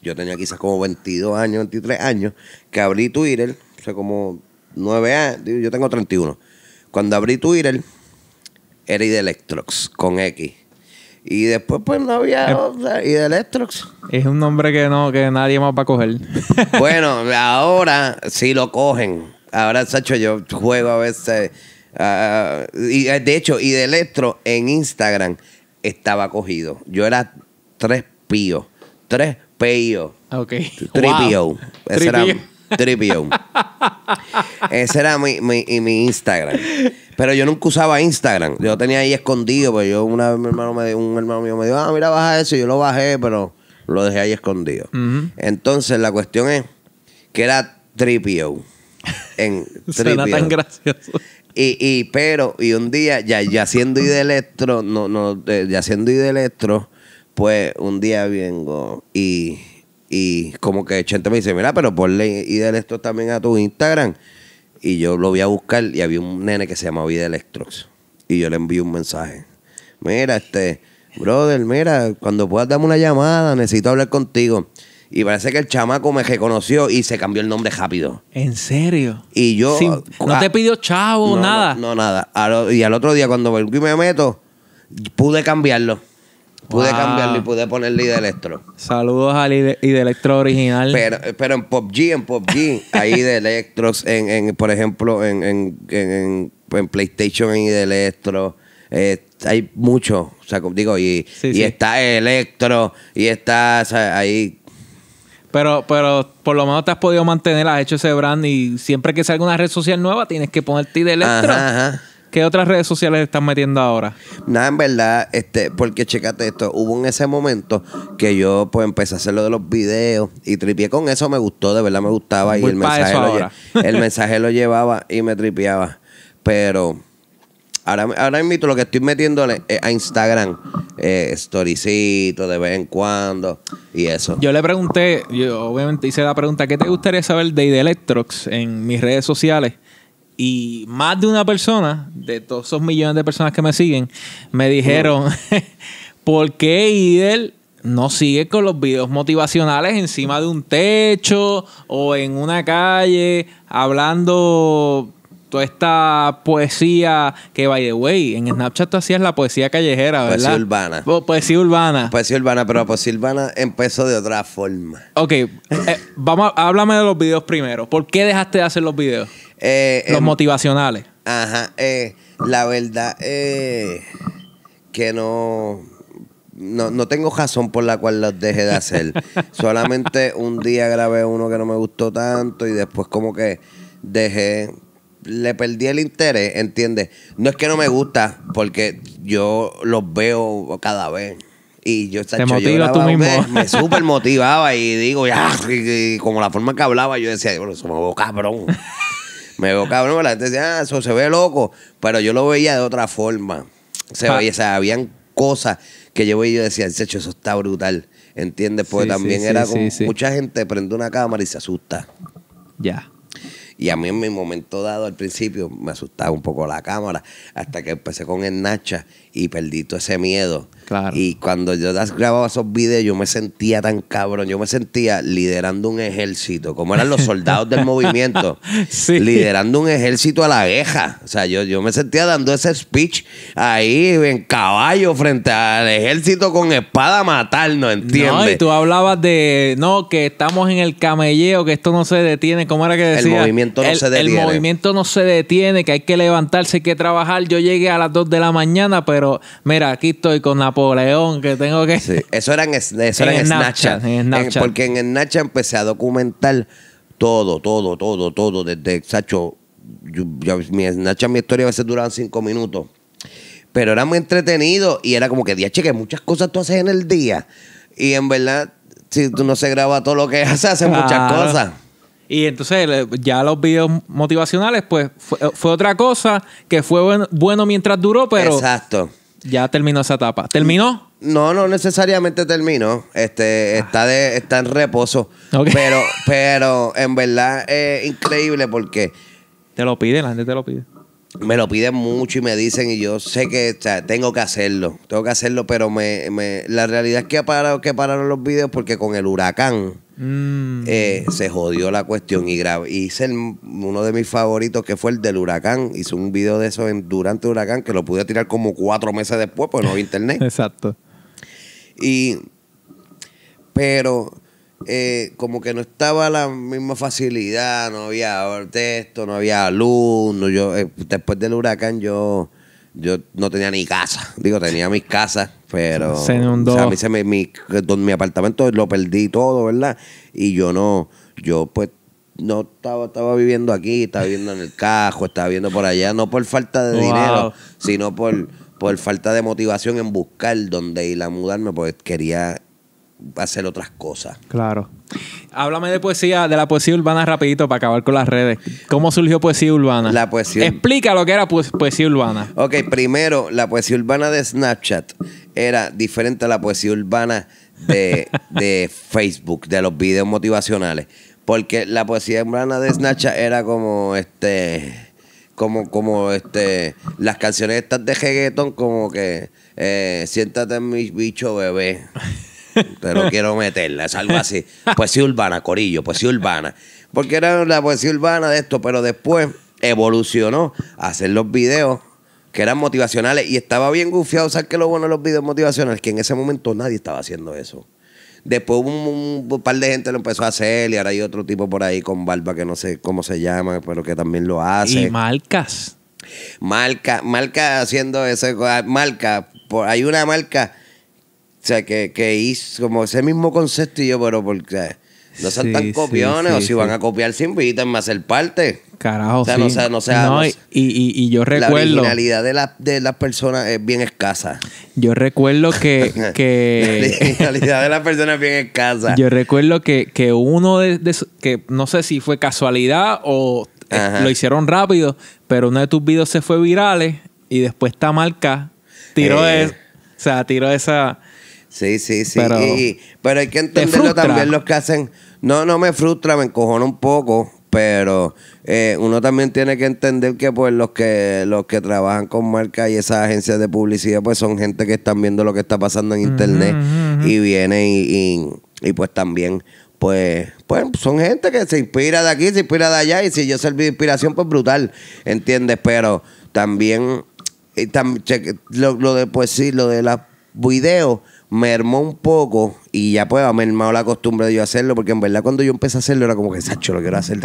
yo tenía quizás como 22 años 23 años que abrí Twitter o sea como 9 años yo tengo 31 cuando abrí Twitter era y de Electrox con X y después, pues no había. y de Electrox. Es un nombre que no que nadie más va a coger. [laughs] bueno, ahora sí lo cogen. Ahora, Sacho, yo juego a veces. Ah, eh, de hecho, y de Electro en Instagram estaba cogido. Yo era tres píos. Tres píos. Ok. Tripio. Ese era Tripio. Ese era mi, mi, Instagram. Pero yo nunca usaba Instagram. Yo tenía ahí escondido, pero yo una vez mi hermano me, un hermano mío me dijo, ah, mira, baja eso. yo lo bajé, pero lo dejé ahí escondido. Entonces, la cuestión es que era Tripio. En [laughs] tan gracioso. Y, pero, y un día, ya, ya siendo y no, no, eh, ya siendo y pues un día vengo y y como que Chente me dice, mira, pero ponle Idel esto también a tu Instagram. Y yo lo voy a buscar y había un nene que se llamaba Vida Electrox. Y yo le envío un mensaje. Mira, este, brother, mira, cuando puedas dame una llamada, necesito hablar contigo. Y parece que el chamaco me reconoció y se cambió el nombre rápido. ¿En serio? Y yo. Ah, no te pidió chavo, nada. No, nada. y al otro día, cuando volví me meto, pude cambiarlo. Pude cambiarlo y pude ponerle de Electro. Saludos al de Electro original. Pero, pero en Pop G, en Pop G, hay [laughs] de Electro. en, por ejemplo, en, en, en, PlayStation y de Electro. Eh, hay mucho, o sea, digo, y, está Electro, y está, ahí pero, pero por lo menos te has podido mantener, has hecho ese brand y siempre que salga una red social nueva tienes que ponerte de electro. ajá. ¿Qué otras redes sociales están metiendo ahora? Nada, en verdad, este, porque checate esto, hubo en ese momento que yo pues empecé a hacer lo de los videos y tripié con eso, me gustó, de verdad me gustaba y el mensaje, lo el mensaje lo llevaba y me tripeaba. Pero ahora, ahora lo que estoy metiendo a Instagram, eh, de vez en cuando y eso. Yo le pregunté, yo obviamente hice la pregunta, ¿qué te gustaría saber de Electrox en mis redes sociales? Y más de una persona, de todos esos millones de personas que me siguen, me dijeron, [laughs] ¿por qué Idel no sigue con los videos motivacionales encima de un techo o en una calle hablando toda esta poesía que, by the way, en Snapchat tú hacías la poesía callejera, ¿verdad? Poesía urbana. poesía urbana. Poesía urbana, pero la poesía urbana empezó de otra forma. Ok, eh, vamos, háblame de los videos primero. ¿Por qué dejaste de hacer los videos? Eh, los em, motivacionales. Ajá. Eh, la verdad eh, que no, no, tengo razón por la cual los dejé de hacer. [laughs] Solamente un día grabé uno que no me gustó tanto y después como que dejé, le perdí el interés, ¿entiendes? No es que no me gusta, porque yo los veo cada vez. Y yo, Te tú mismo. Me, [laughs] motivaba y digo, ya, y, como la forma que hablaba, yo decía, bueno, somos cabrón. [laughs] Me veo cabrón, la gente decía, ah, eso se ve loco. Pero yo lo veía de otra forma. Se veía, habían cosas que yo veía y yo decía, el hecho, eso está brutal. ¿Entiendes? Porque también era como mucha gente prende una cámara y se asusta. Ya. Y a mí en mi momento dado al principio me asustaba un poco la cámara, hasta que empecé con el Nacha y perdí todo ese miedo. Y cuando yo grababa esos videos, yo me sentía tan cabrón. Yo me sentía liderando un ejército, como eran los [laughs] soldados del movimiento. Liderando un ejército a la guerra. O sea, yo, yo me sentía dando ese speech ahí en caballo frente al ejército con espada a ¿no ¿entiendes? No, y tú hablabas de, no, que estamos en el camelleo, que esto no se detiene. ¿Cómo era que decía? El movimiento no se detiene. El movimiento no se detiene, que hay que levantarse, hay que trabajar. Yo llegué a las 2 de la mañana, pero mira, aquí estoy con Napoleón León, que tengo que. eso eran, en [laughs] eran porque en Snapchat empecé pues, a documentar todo, todo, todo, todo. Desde Sacho, mi Snapchat, mi historia a veces duraba cinco minutos. Pero era muy entretenido y era como que, diache, que muchas cosas tú haces en el día. Y en verdad, si tú no se graba todo lo que [laughs] haces, haces muchas cosas. Y entonces ya los videos motivacionales, pues fue, otra cosa que fue bueno mientras duró, pero... Exacto. Ya terminó esa etapa. ¿Terminó? No, no necesariamente terminó. Este, ah. está de, está en reposo. Pero, pero en verdad es eh, increíble porque. Te lo pide, la gente te lo pide me lo piden mucho y me dicen y yo sé que tengo que hacerlo, tengo que hacerlo, pero me, la realidad es que, pararon, que pararon los videos porque con el huracán mm. eh, se jodió la cuestión y grabé. Hice uno de mis favoritos que fue el del huracán, hice un video de eso en, durante el huracán que lo pude tirar como cuatro meses después porque no había internet. [laughs] Exacto. Y, pero eh, como que no estaba la misma facilidad, no había texto, no había luz. yo, eh, después del huracán yo, yo no tenía ni casa. [laughs] Digo, tenía mis casas, pero... mi, apartamento lo perdí todo, ¿verdad? Y yo no, yo pues no estaba, estaba viviendo aquí, estaba viviendo en el cajo, estaba viviendo por allá, no por falta de dinero, sino por, por falta de motivación en buscar dónde ir a mudarme, pues quería hacer otras cosas. Claro. Háblame de poesía, de la poesía urbana rapidito para acabar con las redes. ¿Cómo surgió poesía urbana? La poesía. Explica lo que era pues, poesía urbana. Ok, primero, la poesía urbana de Snapchat era diferente a la poesía urbana [laughs] de, Facebook, de los videos motivacionales. Porque la poesía urbana de Snapchat era como este. Como, como este. Las canciones estas de reggaeton, como que. Eh, siéntate en mi bicho bebé. [laughs] pero quiero meterla, es algo así. Poesía urbana, Corillo, poesía urbana. Porque era la poesía urbana de esto, pero después evolucionó a hacer los videos que eran motivacionales y estaba bien gufiado. ¿Sabes qué lo bueno de los videos motivacionales? Que en ese momento nadie estaba haciendo eso. Después un, par de gente lo empezó a hacer y ahora hay otro tipo por ahí con barba que no sé cómo se llama, pero que también lo hace. Y marcas. Marca, marca haciendo eso. Ah, marca, hay una marca o sea, que, que hizo como ese mismo concepto y yo, pero porque... No sean tan copiones, o si van a copiar, se pues, invítanme a hacer parte. Carajo, o sea, no, sea, no, y, yo recuerdo... La originalidad de, la, de las personas es bien escasa. Yo recuerdo que... [laughs] que... la originalidad de las personas es bien escasa. Yo recuerdo que, uno de, que no sé si fue casualidad o eh, lo hicieron rápido, pero uno de tus videos se fue virales y después esta marca tiró... de... Eh. o sea, tiró esa... Sí, sí, sí. Pero hay que entenderlo también los que hacen. No, no me frustra, me encojona un poco, pero eh, uno también tiene que entender que pues los que los que trabajan con marcas y esas agencias de publicidad pues son gente que están viendo lo que está pasando en internet y vienen y, y, pues también pues pues son gente que se inspira de aquí, se inspira de allá y si yo serví de inspiración pues brutal, ¿entiendes? Pero también, y lo, lo de pues sí, lo de las videos mermó un poco y ya pues ha mermado la costumbre de yo hacerlo, porque en verdad cuando yo empecé a hacerlo era como que, Sacho, lo quiero hacer,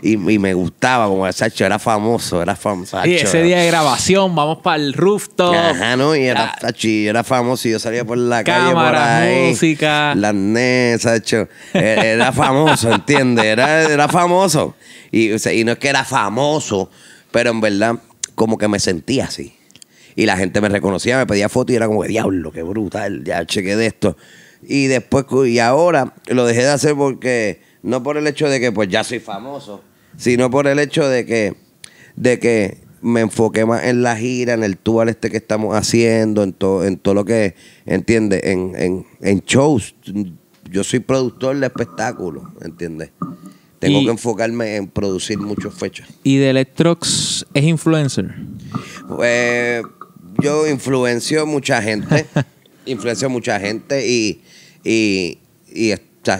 Y, me gustaba, como que, Sacho, era famoso, era famoso. Y ese día de grabación, vamos para el rooftop. Y era, ah. Sacho, era famoso y yo salía por la Cámara, calle por música. Las NES, Sacho. E, era famoso, [laughs] ¿entiendes? Era, famoso. Y, y no es que era famoso, pero en verdad como que me sentía así. Y la gente me reconocía, me pedía fotos y era como, diablo, qué brutal, ya chequé de esto. Y después, y ahora lo dejé de hacer porque, no por el hecho de que pues ya soy famoso, sino por el hecho de que, de que me enfoqué más en la gira, en el tour este que estamos haciendo, en todo, en todo lo que, ¿entiendes? En, en, en shows. Yo soy productor de espectáculos, ¿entiendes? Tengo que enfocarme en producir muchas fechas. ¿Y de Electrox es influencer? Pues yo influencio mucha gente. [laughs] influencio mucha gente y, y,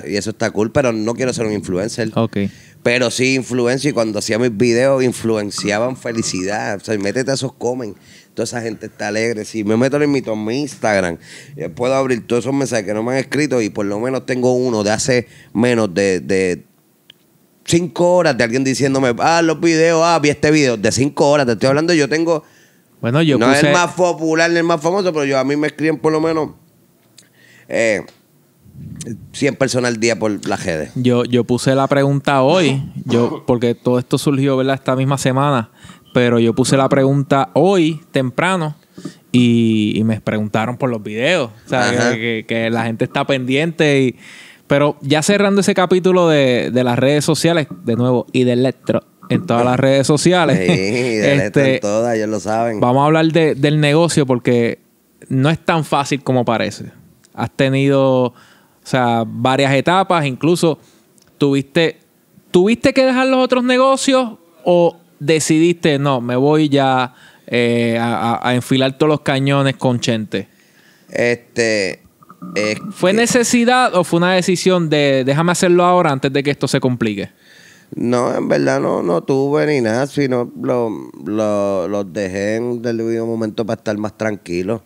eso está cool, pero no quiero ser un influencer. Ok. Pero sí influencio y cuando hacía mis videos influenciaban felicidad. O sea, métete a esos comen. Toda esa gente está alegre. Si me meto en mi en mi Instagram, eh, puedo abrir todos esos mensajes que no me han escrito y por lo menos tengo uno de hace menos de, de cinco horas de alguien diciéndome, ah, los videos, ah, vi este video. De cinco horas, te estoy hablando, yo tengo bueno, yo no es el más popular ni el más famoso, pero yo a mí me escriben por lo menos 100 eh, personas al día por las redes. Yo, yo puse la pregunta hoy, yo, [laughs] porque todo esto surgió ¿verdad? esta misma semana, pero yo puse la pregunta hoy temprano. Y, me preguntaron por los videos. O sea, que, la gente está pendiente y, pero ya cerrando ese capítulo de, de, las redes sociales, de nuevo, y de electro, en todas las redes sociales. Sí, este, en todas, ellos lo saben. Vamos a hablar del negocio porque no es tan fácil como parece. Has tenido, o sea, varias etapas, incluso tuviste, tuviste que dejar los otros negocios o decidiste, no, me voy ya eh, a, enfilar todos los cañones con Chente? Este. ¿Fue necesidad o fue una decisión de déjame hacerlo ahora antes de que esto se complique? No, en verdad no, no tuve ni nada, sino los lo, dejé en el debido momento para estar más tranquilo.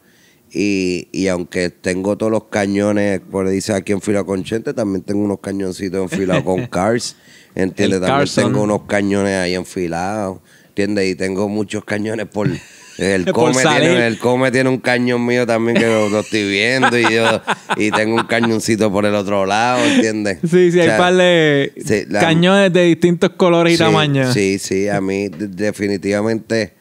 Y, y, aunque tengo todos los cañones, por dice aquí enfilado con Chente, también tengo unos cañoncitos enfilados con [laughs] Cars. ¿Entiendes? También tengo unos cañones ahí enfilados. ¿Entiendes? Y tengo muchos cañones por. [laughs] [laughs] El come, tiene, un cañón mío también que lo, estoy viendo y yo y tengo un cañoncito por el otro lado, ¿entiendes? Sí, sí, hay par de cañones de distintos colores y tamaños. Sí, sí, a mí definitivamente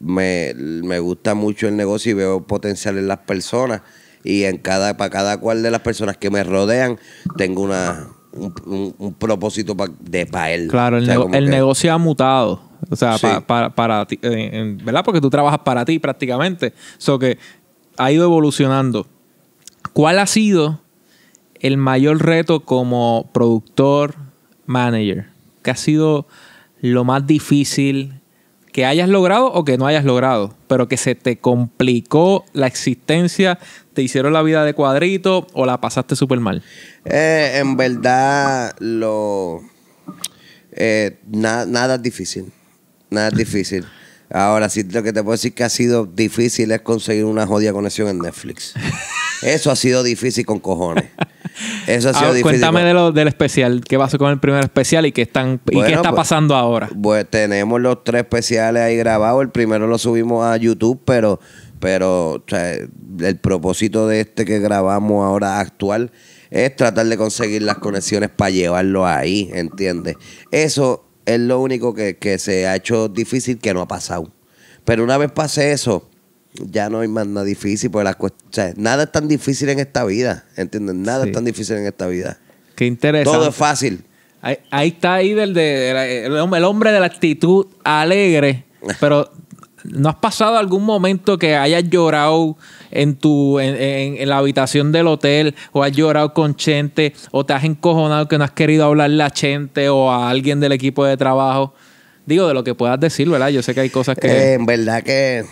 me, gusta mucho el negocio y veo potencial en las personas y en cada para cada cual de las personas que me rodean tengo una un, propósito de para él. Claro, el, negocio ha mutado. O sea, para ti, eh, ¿verdad? Porque tú trabajas para ti prácticamente. So que ha ido evolucionando. ¿Cuál ha sido el mayor reto como productor, manager? ¿Qué ha sido lo más difícil que hayas logrado o que no hayas logrado? Pero que se te complicó la existencia, te hicieron la vida de cuadrito o la pasaste súper mal. Eh, en verdad, lo... Eh, nada es difícil. Nada es difícil. Ahora sí, lo que te puedo decir que ha sido difícil es conseguir una jodida conexión en Netflix. Eso ha sido difícil con cojones. Eso ha sido ah, difícil. Cuéntame del especial. ¿Qué pasó con el primer especial y qué, están, y qué está pues, pasando ahora? Pues tenemos los tres especiales ahí grabados. El primero lo subimos a YouTube, pero, pero el propósito de este que grabamos ahora actual es tratar de conseguir las conexiones para llevarlo ahí, ¿entiendes? Eso es lo único que, se ha hecho difícil que no ha pasado. Pero una vez pase eso, ya no hay más nada difícil, nada es tan difícil en esta vida, entienden Nada es tan difícil en esta vida. Qué interesante. Todo es fácil. Ahí, está ahí del de, el, el hombre de la actitud alegre, [laughs] pero ¿No has pasado algún momento que hayas llorado en tu en, la habitación del hotel o has llorado con gente o te has encojonado que no has querido hablarle a gente o a alguien del equipo de trabajo? Digo, de lo que puedas decir, ¿verdad? Yo sé que hay cosas que... Eh, en verdad que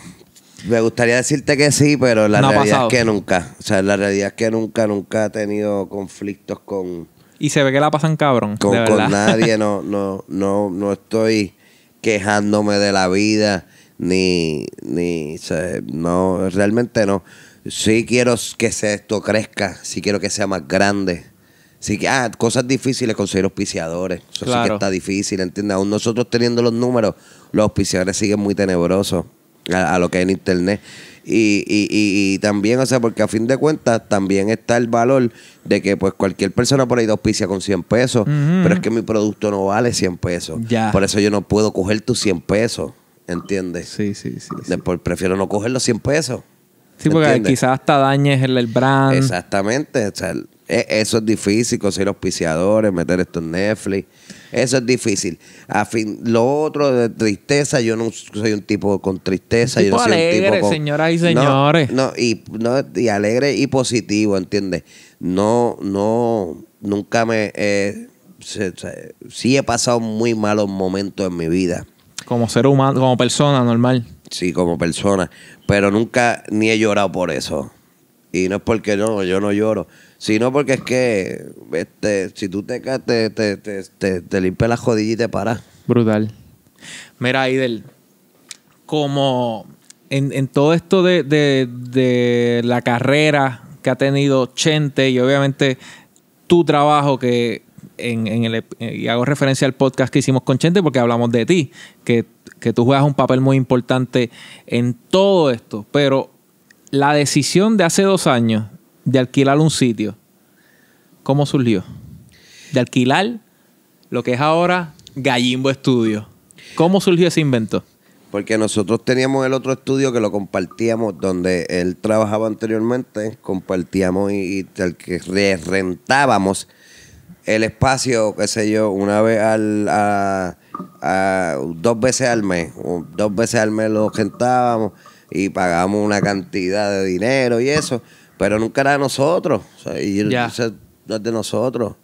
me gustaría decirte que sí, pero la realidad es que nunca. O sea, la realidad es que nunca, nunca he tenido conflictos con... Y se ve que la pasan cabrón. Con, con nadie, no, [laughs] no, no, no estoy quejándome de la vida ni, ni no, realmente no. si quiero que esto crezca, si quiero que sea más grande. Sí que, ah, cosas difíciles conseguir auspiciadores. Eso sí que está difícil, ¿entiendes? Aún nosotros teniendo los números, los auspiciadores siguen muy tenebrosos a, lo que hay en internet. Y, y, también, o sea, porque a fin de cuentas también está el valor de que pues cualquier persona por ahí te auspicia con 100 pesos, pero es que mi producto no vale 100 pesos. Por eso yo no puedo coger tus 100 pesos. ¿Entiendes? Sí, sí, sí. prefiero no coger los 100 pesos. Sí, porque quizás hasta dañes el, el brand. Exactamente. O sea, e, eso es difícil, conseguir auspiciadores, meter esto en Netflix. Eso es difícil. A fin, lo otro de tristeza, yo no soy un tipo con tristeza. yo alegre, soy un tipo señoras y señores. No, y, no, y alegre y positivo, ¿entiendes? No, no, nunca me... Eh, sí he pasado muy malos momentos en mi vida. Como ser humano, como persona normal. Sí, como persona. Pero nunca ni he llorado por eso. Y no es porque no, yo no lloro. Sino porque es que este, si tú te caes, te, te, limpias la jodilla y te paras. Brutal. Mira, Aidel, como en, todo esto de, de la carrera que ha tenido Chente y obviamente tu trabajo que eh, y hago referencia al podcast que hicimos con Chente porque hablamos de ti, que, tú juegas un papel muy importante en todo esto, pero la decisión de hace dos años de alquilar un sitio, ¿cómo surgió? De alquilar lo que es ahora Gallimbo Estudio. ¿Cómo surgió ese invento? Porque nosotros teníamos el otro estudio que lo compartíamos, donde él trabajaba anteriormente, compartíamos y, y rentábamos el espacio, qué sé yo, una vez al. A, dos veces al mes. Dos veces al mes lo rentábamos y pagábamos una cantidad de dinero y eso. Pero nunca era nosotros. y no es de nosotros.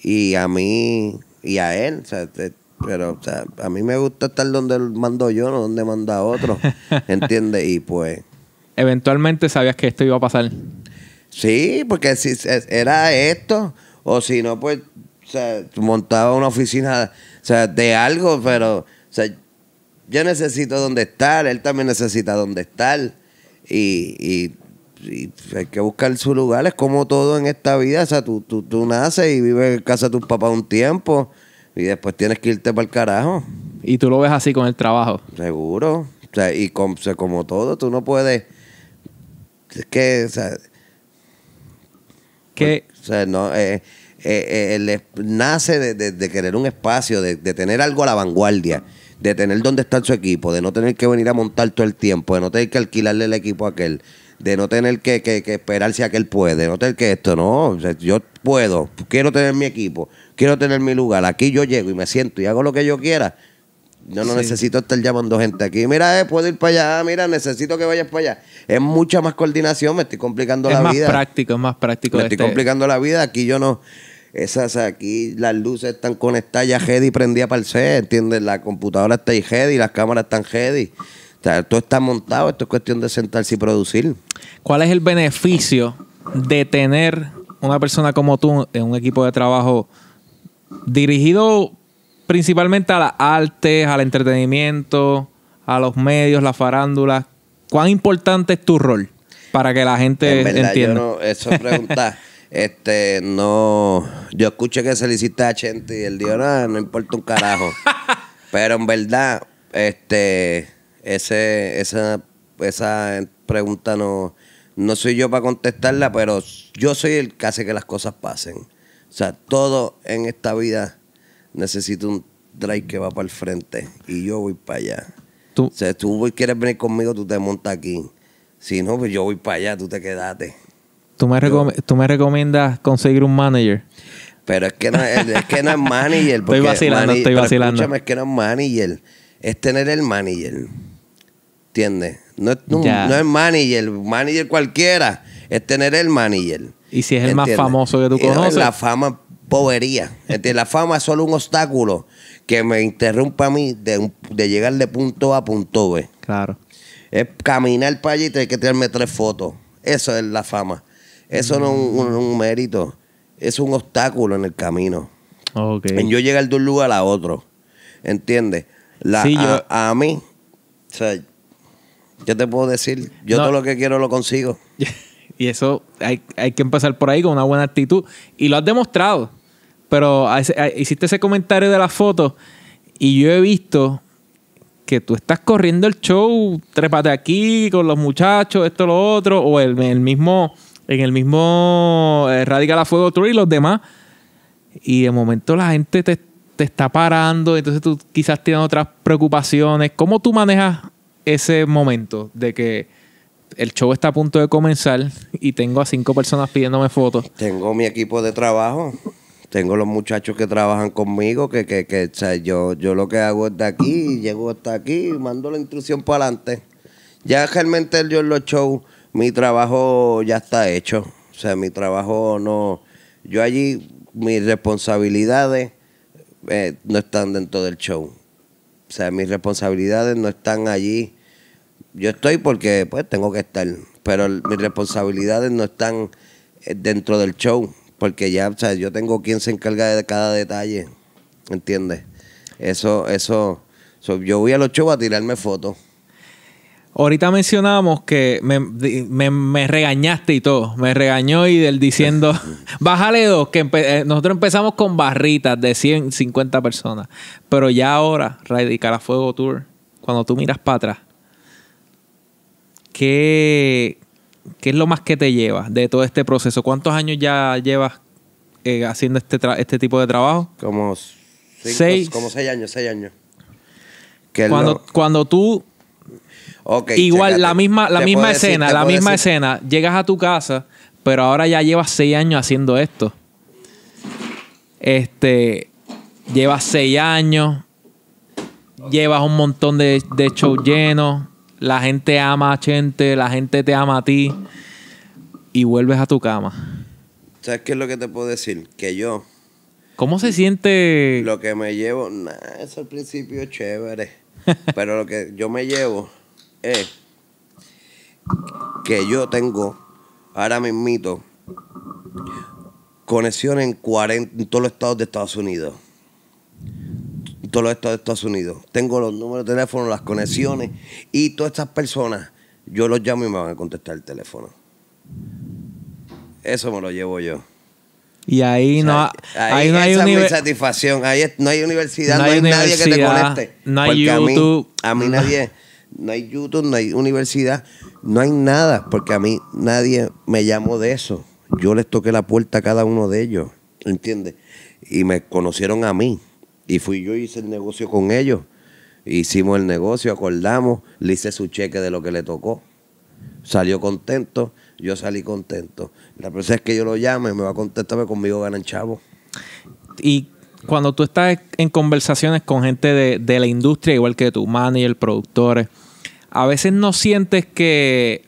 Y a mí y a él. Este, pero a mí me gusta estar donde mando yo, no donde manda otro. [laughs] ¿Entiendes? Y pues. Eventualmente sabías que esto iba a pasar. Sí, porque si era esto o si no, pues, o sea, montaba una oficina o sea, de algo, pero o sea, yo necesito donde estar, él también necesita dónde estar. Y, hay que buscar su lugar, es como todo en esta vida. O sea, tú, tú, naces y vives en casa de tus papás un tiempo y después tienes que irte para el carajo. Y tú lo ves así con el trabajo. Seguro. O sea, y como todo, tú no puedes. Es que, o sea. Pues, o sea, no, él eh, eh, eh, nace de, querer un espacio, de, tener algo a la vanguardia, de tener dónde está su equipo, de no tener que venir a montar todo el tiempo, de no tener que alquilarle el equipo a aquel, de no tener que, que esperar si aquel puede, de no tener que esto, no, o sea, yo puedo, quiero tener mi equipo, quiero tener mi lugar, aquí yo llego y me siento y hago lo que yo quiera yo no necesito estar llamando gente aquí. Mira, eh, puedo ir para allá. Ah, mira, necesito que vayas para allá. Es mucha más coordinación. Me estoy complicando la vida. Es más práctico, es más práctico. Me estoy este complicando la vida. Aquí yo no. Esas aquí, las luces están conectadas ya Hedy prendía para el set, ¿entiendes? La computadora está ahí heady, las cámaras están Hedy. O sea, todo está montado. Esto es cuestión de sentarse y producir. ¿Cuál es el beneficio de tener una persona como tú en un equipo de trabajo dirigido principalmente a las artes, al entretenimiento, a los medios, la farándula, ¿cuán importante es tu rol para que la gente en verdad, Yo no, eso pregunta. [laughs] este, no. Yo escuché que se le hiciste a Chente y él dijo, no importa un carajo. [laughs] Pero en verdad, este, ese, esa, esa pregunta no, no soy yo para contestarla, pero yo soy el que hace que las cosas pasen. O sea, todo en esta vida necesito un drive que va para el frente y yo voy para allá. ¿Tú? O sea, tú quieres venir conmigo, tú te montas aquí. Si no, pues yo voy para allá, tú te quedaste. ¿Tú me, ¿Tú me recomiendas conseguir un manager? Pero es que no es, que no es manager. [laughs] estoy vacilando, estoy vacilando. Escúchame, es que no es manager. Es tener el manager. ¿Entiendes? No es, no, es manager, manager cualquiera. Es tener el manager. Y si es el más famoso que tú conoces. La fama la fama es solo un obstáculo que me interrumpa a mí de, llegar de punto A a punto B. Claro. Es caminar para allí y tener que tirarme tres fotos. Eso es la fama. Eso no es un, mérito. Es un obstáculo en el camino. Okay. En yo llegar de un lugar a otro. ¿Entiendes? a, mí, yo te puedo decir, yo todo lo que quiero lo consigo. [laughs] y eso hay, hay que empezar por ahí con una buena actitud. Y lo has demostrado pero hiciste ese comentario de la foto y yo he visto que tú estás corriendo el show, trépate aquí con los muchachos, esto, lo otro, o el, mismo, en el mismo eh, Radical a Fuego Tour y los demás. Y de momento la gente te, te está parando, entonces tú quizás tienes otras preocupaciones. ¿Cómo tú manejas ese momento de que el show está a punto de comenzar y tengo a cinco personas pidiéndome fotos? Tengo mi equipo de trabajo tengo los muchachos que trabajan conmigo, que, yo, yo lo que hago es de aquí, [laughs] llego hasta aquí, mando la instrucción para adelante. Ya realmente yo en los shows, mi trabajo ya está hecho. O sea, mi trabajo no... Yo allí, mis responsabilidades eh, no están dentro del show. O sea, mis responsabilidades no están allí. Yo estoy porque pues tengo que estar, pero mis responsabilidades no están eh, dentro del show. Porque ya, o sea, yo tengo quien se encarga de cada detalle. ¿Entiendes? Eso, eso. yo voy a los shows a tirarme fotos. Ahorita mencionábamos que me, regañaste y todo. Me regañó y del diciendo, [laughs] bájale dos, que eh, nosotros empezamos con barritas de 150 personas. Pero ya ahora, Radical a Fuego Tour, cuando tú miras para atrás, ¿qué, ¿qué es lo más que te lleva de todo este proceso? ¿Cuántos años ya llevas eh, haciendo este, este, tipo de trabajo? Como seis. Como seis años, seis años. Cuando, cuando tú... igual, la misma, la misma escena, la misma escena. Llegas a tu casa, pero ahora ya llevas seis años haciendo esto. Este, llevas seis años, llevas un montón de, de shows llenos la gente ama a gente, la gente te ama a ti y vuelves a tu cama. ¿Sabes qué es lo que te puedo decir? Que yo. ¿Cómo se siente? Lo que me llevo, es al principio chévere. [laughs] pero lo que yo me llevo es que yo tengo ahora mismito conexión en, 40, en todos los estados de Estados Unidos todo esto de Estados Unidos. Tengo los números de teléfono, las conexiones y todas estas personas, yo los llamo y me van a contestar el teléfono. Eso me lo llevo yo. Y ahí no, ahí, no hay mi satisfacción. Ahí no hay universidad, no, hay, nadie que te conecte. No hay YouTube. A mí, a mí nadie. No hay YouTube, no hay universidad, no hay nada, porque a mí nadie me llamó de eso. Yo les toqué la puerta a cada uno de ellos, ¿entiendes? Y me conocieron a mí. Y fui yo hice el negocio con ellos. Hicimos el negocio, acordamos, le hice su cheque de lo que le tocó. Salió contento, yo salí contento. La persona es que yo lo llame, me va a contestar, pues conmigo ganan chavo. Y cuando tú estás en conversaciones con gente de, de la industria, igual que tu manager, productores, a veces no sientes que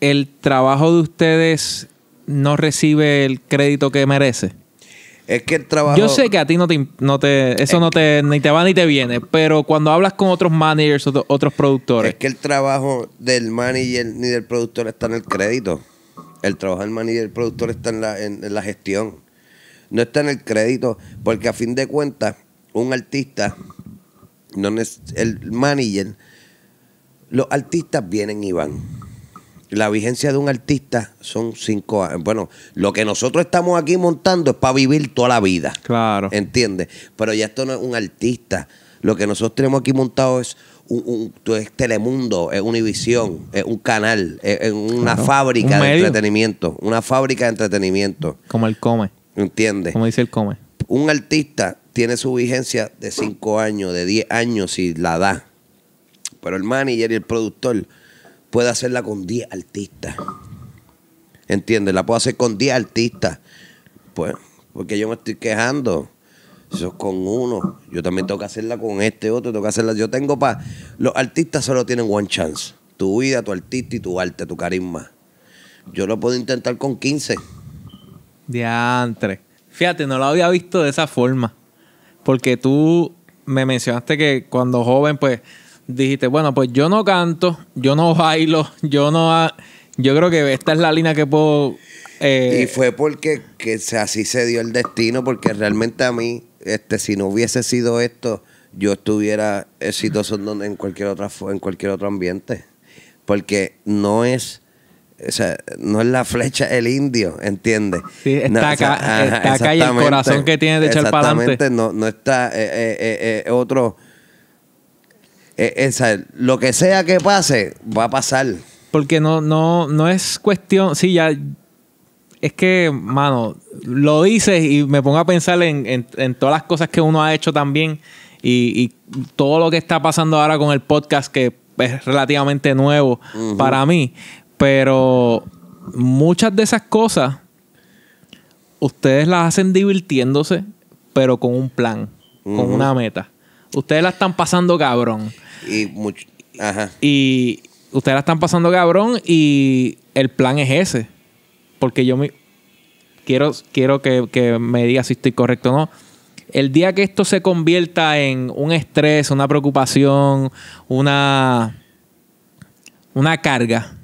el trabajo de ustedes no recibe el crédito que merece. Es que el trabajo. Yo sé que a ti no te, no te eso no te, ni te va ni te viene, pero cuando hablas con otros managers, otros productores. Es que el trabajo del manager ni del productor está en el crédito. El trabajo del manager y del productor está en la, gestión. No está en el crédito, porque a fin de cuentas, un artista, no es el manager, los artistas vienen y van la vigencia de un artista son cinco años. Bueno, lo que nosotros estamos aquí montando es para vivir toda la vida. Claro. ¿Entiendes? Pero ya esto no es un artista. Lo que nosotros tenemos aquí montado es un, Telemundo, es Univisión, es un canal, es, una fábrica de entretenimiento. Una fábrica de entretenimiento. Como el come. ¿Entiendes? Como dice el come. Un artista tiene su vigencia de cinco años, de diez años si la da. Pero el manager y el productor Puedo hacerla con 10 artistas. ¿Entiendes? La puedo hacer con 10 artistas. Pues, porque yo me estoy quejando. Eso es con uno. Yo también tengo que hacerla con este otro, tengo que hacerla. Yo tengo para. Los artistas solo tienen one chance. Tu vida, tu artista y tu arte, tu carisma. Yo lo puedo intentar con 15. Diantre. Fíjate, no lo había visto de esa forma. Porque tú me mencionaste que cuando joven, pues dijiste, bueno, pues yo no canto, yo no bailo, yo no... Yo creo que esta es la línea que puedo... Eh, y fue porque que así se dio el destino, porque realmente a mí, este, si no hubiese sido esto, yo estuviera exitoso en cualquier, otra, en cualquier otro ambiente. Porque no es... no es la flecha el indio, ¿entiendes? Sí, está, acá, está acá el corazón que tiene de echar para adelante. No, está eh, eh, eh otro eh, lo que sea que pase, va a pasar. Porque no, no, no es cuestión. Sí, ya. Es que, mano, lo dices y me pongo a pensar en, todas las cosas que uno ha hecho también y, todo lo que está pasando ahora con el podcast que es relativamente nuevo para mí. Pero muchas de esas cosas ustedes las hacen divirtiéndose, pero con un plan, con una meta. Ustedes la están pasando cabrón. Y Y ustedes la están pasando cabrón y el plan es ese. Porque yo me. Quiero, quiero que, me digas si estoy correcto o no. El día que esto se convierta en un estrés, una preocupación, una. una carga.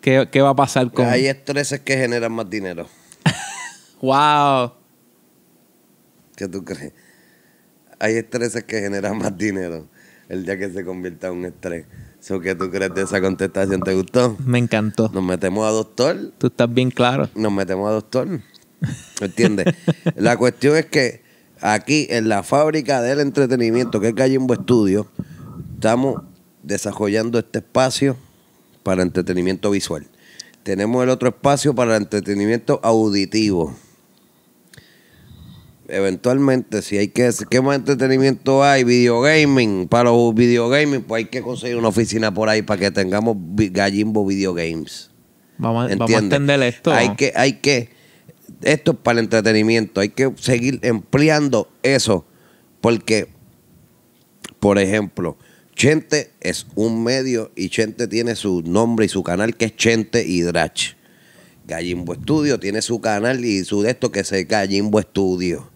¿Qué, ¿Qué, va a pasar con...? Hay estreses que generan más dinero. [laughs] ¡Wow! ¿Qué tú crees? Hay estreses que generan más dinero el día que se convierta en un estrés. ¿Qué tú crees de esa contestación? ¿Te gustó? Me encantó. Nos metemos a doctor. Tú estás bien claro. Nos metemos a doctor. ¿Entiendes? [laughs] la cuestión es que aquí en la fábrica del entretenimiento, que es calle Gallimbo Estudio, estamos desarrollando este espacio para entretenimiento visual. Tenemos el otro espacio para entretenimiento auditivo eventualmente, si hay que, ¿qué más entretenimiento hay? video gaming, Para los gaming, pues hay que conseguir una oficina por ahí para que tengamos gallimbo video Vamos, vamos a entender esto. Hay que, hay que, esto es para el entretenimiento. Hay que seguir empleando eso. Porque, por ejemplo, Chente es un medio y Chente tiene su nombre y su canal que es Chente y Drach. Gallimbo Estudio tiene su canal y su de esto que es Gallimbo Estudio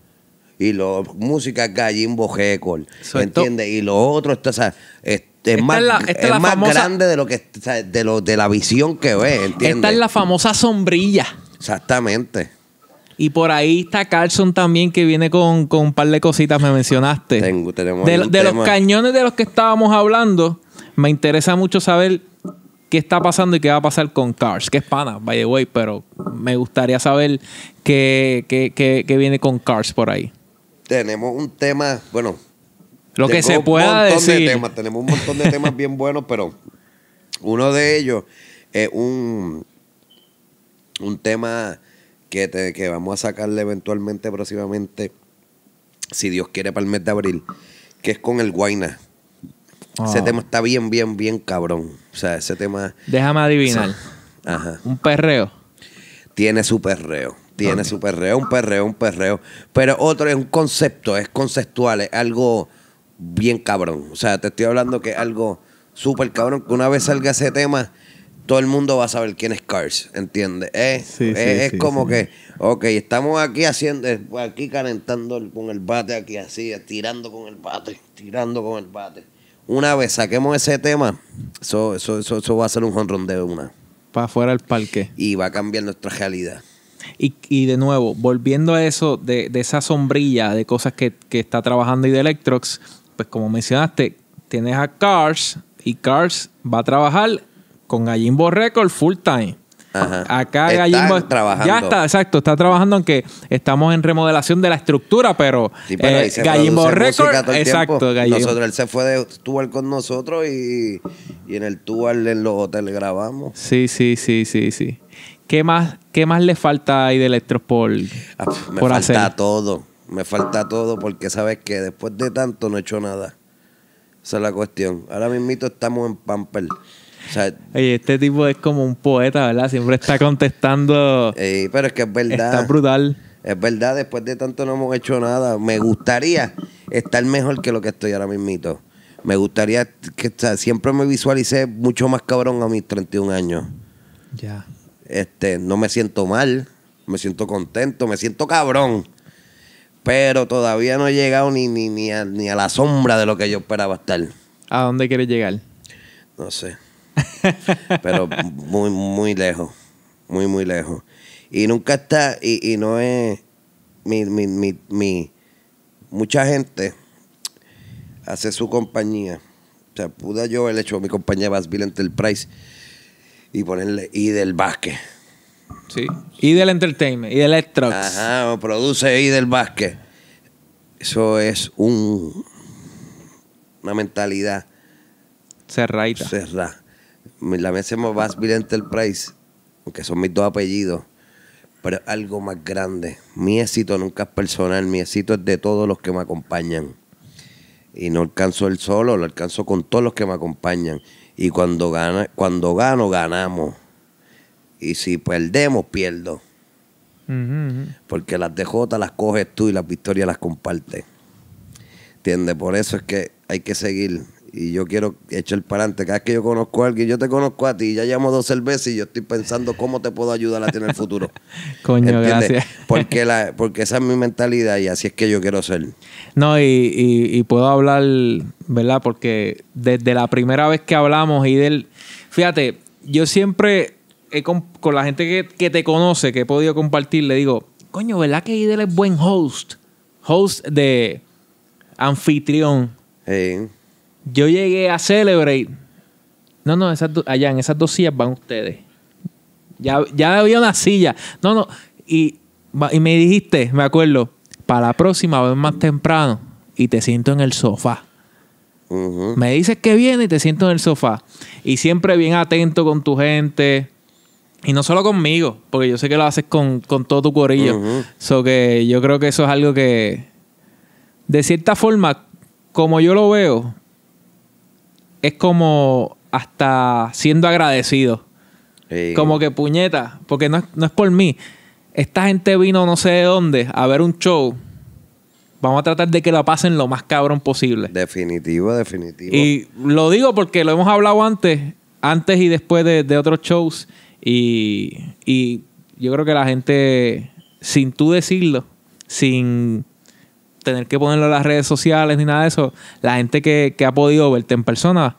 y lo música Gallimbo se ¿entiendes? Y lo otro es, más, más grande de lo que de lo de la visión que ve, ¿entiendes? Esta es la famosa sombrilla. Exactamente. Y por ahí está Carlson también, que viene con, un par de cositas, me mencionaste. de, los cañones de los que estábamos hablando, me interesa mucho saber qué está pasando y qué va a pasar con Cars, que es pana, by the way, pero me gustaría saber qué, qué viene con Cars por ahí tenemos un tema, bueno. Lo que se pueda decir. tenemos un montón de temas bien buenos, pero uno de ellos es un, un tema que, que vamos a sacarle eventualmente, próximamente, si Dios quiere, para el mes de abril, que es con el Guaina. Ese ah. tema está bien, bien, bien cabrón. O sea, ese tema. Déjame adivinar. ajá. Un perreo. Tiene su perreo. Tiene su perreo, un perreo, un perreo. Pero otro es un concepto, es conceptual, es algo bien cabrón. O sea, te estoy hablando que es algo súper cabrón. Que una vez salga ese tema, todo el mundo va a saber quién es Cars, ¿entiendes? es, como que, ok, estamos aquí haciendo, eh, aquí calentando con el bate, aquí así, tirando con el bate, tirando con el bate. Una vez saquemos ese tema, eso, va a ser un jonrón de una. Para afuera del parque. Y va a cambiar nuestra realidad. Y, de nuevo, volviendo a eso, de, esa sombrilla de cosas que, está trabajando y de Electrox, pues como mencionaste, tienes a Cars y Cars va a trabajar con Gallimbo Record full time. Ajá. Acá Gayimbo Gallimbo trabajando. ya está, exacto, está trabajando aunque estamos en remodelación de la estructura, pero, eh, Gallimbo Record, exacto, él se fue de con nosotros y, en el tour en los hoteles grabamos. Sí, sí, sí, sí, sí. ¿Qué más, qué más le falta ahí de Electropol por, ah, pues, hacer? me falta todo. Me falta todo porque sabes que después de tanto no he hecho nada. Esa es la cuestión. Ahora mismito estamos en Pamper. este tipo es como un poeta, ¿verdad? Siempre está contestando. pero es que es verdad. Está brutal. Es verdad, después de tanto no hemos hecho nada. Me gustaría estar mejor que lo que estoy ahora mismito. Me gustaría que siempre me visualicé mucho más cabrón a mis 31 años. Ya. Este, no me siento mal, me siento contento, me siento cabrón. Pero todavía no he llegado ni, ni, ni, a, la sombra de lo que yo esperaba estar. ¿A dónde quieres llegar? No sé. [laughs] Pero muy, muy lejos. Muy, muy lejos. Y nunca está, y, no es mucha gente hace su compañía. O sea, pude yo el hecho mi compañía Basville Enterprise y ponerle del Vázquez. Sí. del Entertainment, del Extra. Ajá, produce produce del Vázquez. Eso es un una mentalidad cerradita. Cerra. La me hacemos Enterprise, porque son mis dos apellidos, pero algo más grande. Mi éxito nunca es personal, mi éxito es de todos los que me acompañan. Y no alcanzo el solo, lo alcanzo con todos los que me acompañan. Y cuando, gana, cuando gano, ganamos. Y si perdemos, pierdo. Porque las DJ las coges tú y las victorias las compartes. ¿Entiendes? Por eso es que hay que seguir y yo quiero echar el parante Cada vez que yo conozco a alguien, yo te conozco a ti, ya llamo dos cervezas y yo estoy pensando cómo te puedo ayudar a ti en el futuro. [laughs] Coño, gracias. [laughs] Porque, porque esa es mi mentalidad y así es que yo quiero ser. No, y, puedo hablar, ¿verdad? Porque desde la primera vez que hablamos y del... Fíjate, yo siempre con, la gente que, te conoce, que he podido compartir, le digo, coño, ¿verdad que Idel es buen host? Host de anfitrión. Yo llegué a Celebrate. No, no, esas allá en esas dos sillas van ustedes. Ya, ya había una silla. No, no. Y, me dijiste, me acuerdo, para la próxima ven más temprano y te siento en el sofá. Me dices que viene y te siento en el sofá. Y siempre bien atento con tu gente. Y no solo conmigo, porque yo sé que lo haces con, todo tu corillo. que yo creo que eso es algo que, de cierta forma, como yo lo veo, es como hasta siendo agradecido. Como que puñeta, porque no es, por mí. Esta gente vino no sé de dónde a ver un show. Vamos a tratar de que la pasen lo más cabrón posible. Definitivo, definitivo. Y lo digo porque lo hemos hablado antes, antes y después de, otros shows. y yo creo que la gente, sin tú decirlo, sin tener que ponerlo en las redes sociales ni nada de eso, la gente que, ha podido verte en persona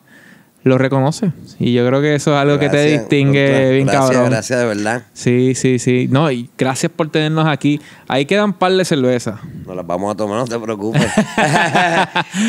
lo reconoce. Y yo creo que eso es algo que te distingue bien cabrón. Gracias, de verdad. Sí, sí, sí. No, y gracias por tenernos aquí. Ahí quedan par de cervezas. Nos las vamos a tomar, no te preocupes. [laughs]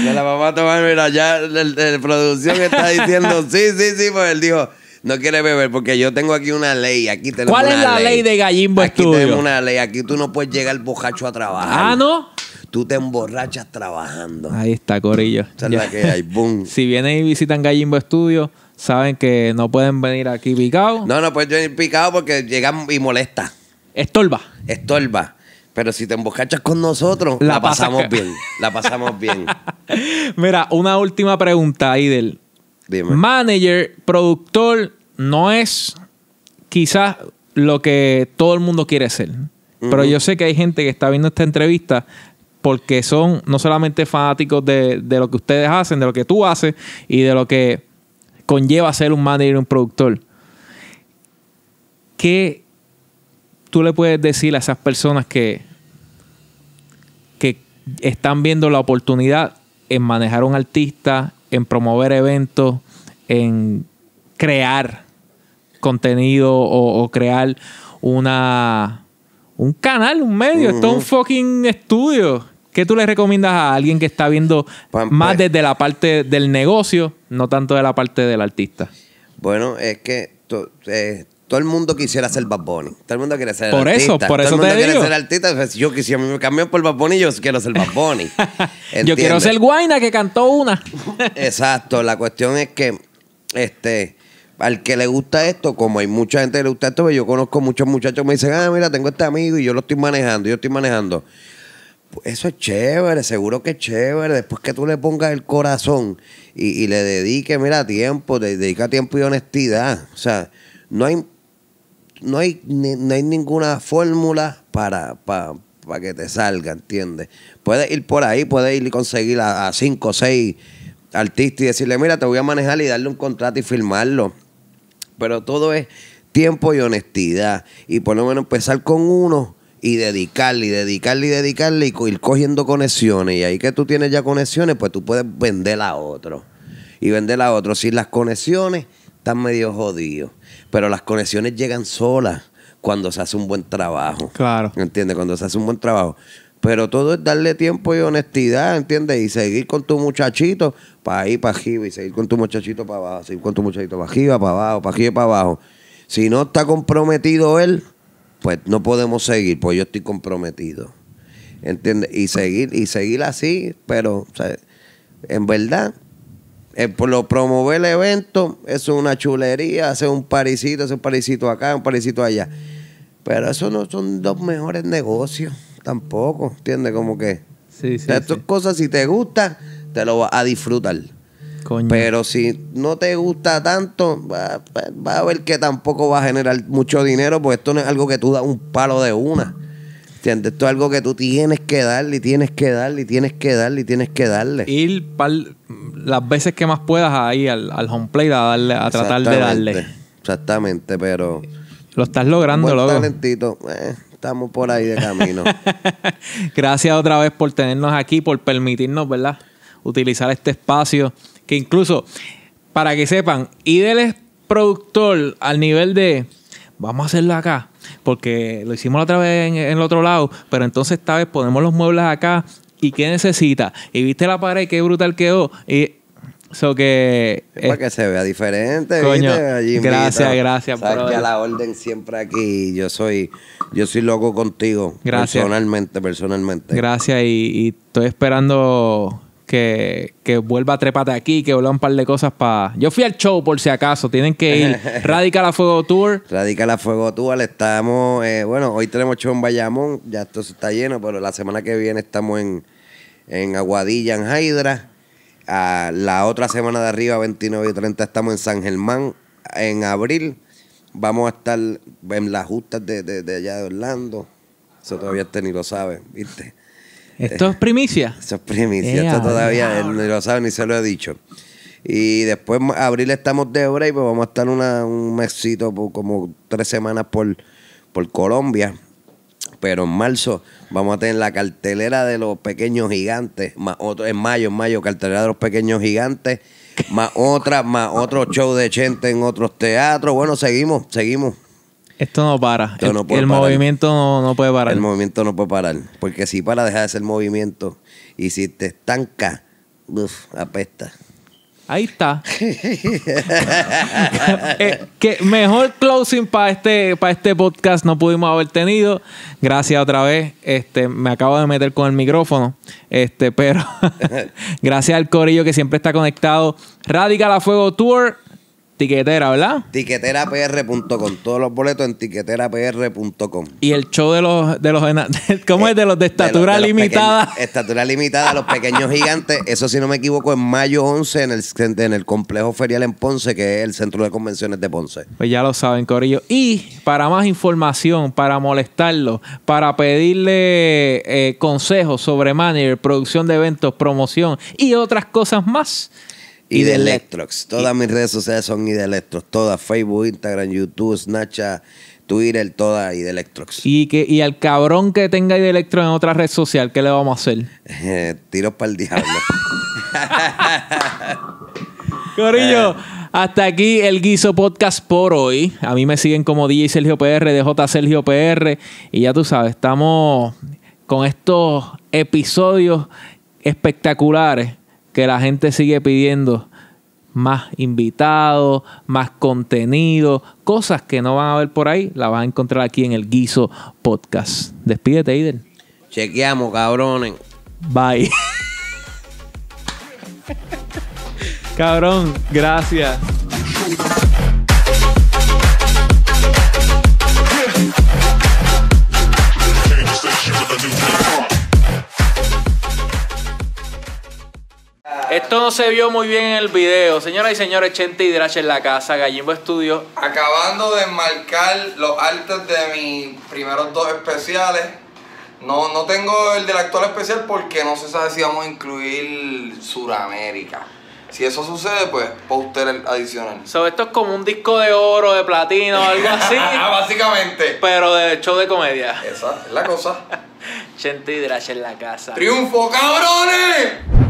Nos las vamos a tomar. Mira, ya el, producción está diciendo [laughs] sí, sí, sí, pues él dijo no quiere beber porque yo tengo aquí una ley. Aquí ¿Cuál es la ley, de Gallimbo Aquí tenemos una ley. Aquí tú no puedes llegar bojacho a trabajar. Ah, no. Tú te emborrachas trabajando. Ahí está, Corillo. [laughs] si vienen y visitan Gallimbo Studio, saben que no pueden venir aquí picados. No, no pueden venir picado porque llegan y molesta. Estorba. Estorba. Pero si te emborrachas con nosotros, la, [laughs] pasamos bien. La pasamos [laughs] bien. Mira, una última pregunta, Idel. Dime. Manager, productor, no es quizás lo que todo el mundo quiere ser. Pero yo sé que hay gente que está viendo esta entrevista porque son no solamente fanáticos de, lo que ustedes hacen, de lo que tú haces y de lo que conlleva ser un manager y un productor. ¿Qué tú le puedes decir a esas personas que, que están viendo la oportunidad en manejar un artista, en promover eventos, en crear contenido o, crear una un canal, un medio, esto es un fucking estudio. ¿Qué tú le recomiendas a alguien que está viendo pues, pues. más desde la parte del negocio, no tanto de la parte del artista? Bueno, es que eh, todo el mundo quisiera ser Bad Bunny. Todo el mundo quiere ser por artista. Por eso, por todo el mundo quiere ser artista. Pues, si yo quisiera, me cambian por Bad Bunny, yo quiero ser Bad Bunny. [laughs] yo quiero ser Guaina, que cantó una. [laughs] Exacto. La cuestión es que, este al que le gusta esto, como hay mucha gente que le gusta esto, yo conozco muchos muchachos que me dicen, ah, mira, tengo este amigo y yo lo estoy manejando, yo estoy manejando eso es chévere, seguro que es chévere. Después que tú le pongas el corazón y, le dediques, mira, tiempo, dedica tiempo y honestidad. O sea, no hay, no hay, hay ninguna fórmula para, para, que te salga, ¿entiendes? Puedes ir por ahí, puedes ir y conseguir a, a cinco o seis artistas y decirle, mira, te voy a manejar y darle un contrato y firmarlo. Pero todo es tiempo y honestidad. Y por lo menos empezar con uno y dedicarle y dedicarle y dedicarle y ir cogiendo conexiones. Y ahí que tú tienes ya conexiones, pues tú puedes vender a otro. Y vender a otro. Si las conexiones están medio jodidos. Pero las conexiones llegan solas cuando se hace un buen trabajo. Claro. ¿Entiendes? Cuando se hace un buen trabajo. Pero todo es darle tiempo y honestidad, ¿entiendes? Y seguir con tu muchachito para ahí, para arriba, y seguir con tu muchachito para abajo, seguir con tu muchachito para arriba, para abajo, para arriba, para abajo. Si no está comprometido él, pues no podemos seguir, pues yo estoy comprometido. ¿Entiendes? Y seguir, y seguir así, pero en verdad, eh, por lo promover el evento, es una chulería, hacer un parisito, hacer un parisito acá, un parisito allá. Pero eso no son los mejores negocios tampoco, ¿entiendes? Como que estas cosas, si te gusta, te lo vas a disfrutar. Pero si no te gusta tanto, va, a ver que tampoco va a generar mucho dinero, porque esto no es algo que tú das un palo de una. ¿Entiendes? Esto es algo que tú tienes que darle, y tienes que darle, y tienes que darle, y tienes que darle. Ir las veces que más puedas ahí al, home plate a darle, a tratar de darle. Exactamente, pero. Lo estás logrando, lo loco. Talentito. Eh, estamos por ahí de camino. [laughs] Gracias otra vez por tenernos aquí, por permitirnos, ¿verdad? Utilizar este espacio que incluso, para que sepan, Idel es productor al nivel de, vamos a hacerlo acá, porque lo hicimos la otra vez en, el otro lado, pero entonces esta vez ponemos los muebles acá y qué necesita. Y viste la pared, qué brutal quedó. Y que. Es para eh, que se vea diferente. ¿viste? gracias, gracias, Sabes a la orden siempre aquí. Yo soy, yo soy loco contigo. Gracias. Personalmente, personalmente. Gracias y estoy esperando que, que, vuelva a aquí, que vuelva un par de cosas para. Yo fui al show por si acaso, tienen que ir. [laughs] Radical a Fuego Tour. Radical a Fuego Tour, estamos. Eh, bueno, hoy tenemos show en Bayamón, ya esto se está lleno, pero la semana que viene estamos en, Aguadilla, en Hydra. la otra semana de arriba, 29 y 30, estamos en San Germán. En abril vamos a estar en las justas de, de allá de Orlando. Eso todavía este ni lo sabe, ¿viste? Esto es primicia. Esto es primicia. Esto todavía ni lo sabe ni se lo he dicho. Y después, abril estamos de break, pues vamos a estar un mesito, pues, como tres semanas por, Colombia. Pero en marzo vamos a tener la cartelera de los pequeños gigantes. Más otro, en mayo, en mayo, cartelera de los pequeños gigantes. Más otra, más otro show de gente en otros teatros. Bueno, seguimos, seguimos. Esto no para. el, movimiento no, puede parar. El movimiento no puede parar. Porque si para, deja de ser movimiento. Y si te estanca, apesta. Ahí está. [laughs] Eh, que mejor closing para este, para este podcast no pudimos haber tenido. Gracias otra vez. Este, me acabo de meter con el micrófono. Este, pero [laughs] gracias al Corillo que siempre está conectado. Radical a Fuego Tour. Tiquetera, ¿verdad? Tiqueterapr.com. Todos los boletos en tiqueterapr.com. Y el show de los. De los [laughs] ¿Cómo es? De los de eh, estatura limitada. [laughs] estatura limitada, los pequeños gigantes. Eso, si no me equivoco, en mayo 11 en el, en el complejo ferial en Ponce, que es el centro de convenciones de Ponce. Pues ya lo saben, Corillo. Y para más información, para molestarlo, para pedirle eh, consejos sobre manager, producción de eventos, promoción y otras cosas más y de Electrox. Todas mis redes sociales son y de Electrox. Todas. Facebook, Instagram, YouTube, Snapchat, Twitter, todas y de Electrox. Y, al cabrón que tenga y de Electrox en otra red social, ¿qué le vamos a hacer? [laughs] Eh, tiro para el diablo. [laughs] Corillo. Eh. Hasta aquí el Guiso Podcast por hoy. A mí me siguen como DJ Sergio PR, DJ Sergio PR. Y ya tú sabes, estamos con estos episodios espectaculares que la gente sigue pidiendo más invitados, más contenido, cosas que no van a ver por ahí, la van a encontrar aquí en el Guiso Podcast. Despídete, Iden. Chequeamos, cabrones. Bye. [laughs] Cabrón, gracias. Esto no se vio muy bien en el video. Señoras y señores, Chente y Drash en la casa, Gallimbo Estudio. Acabando de marcar los artes de mis primeros dos especiales. No, no tengo el del actual especial porque no se sabe si vamos a incluir Suramérica. Si eso sucede, pues póster adicional. So, esto es como un disco de oro, de platino, algo [laughs] así. Básicamente. Pero de show de comedia. Esa es la cosa. [laughs] Chente y Drash en la casa. ¡Triunfo, cabrones!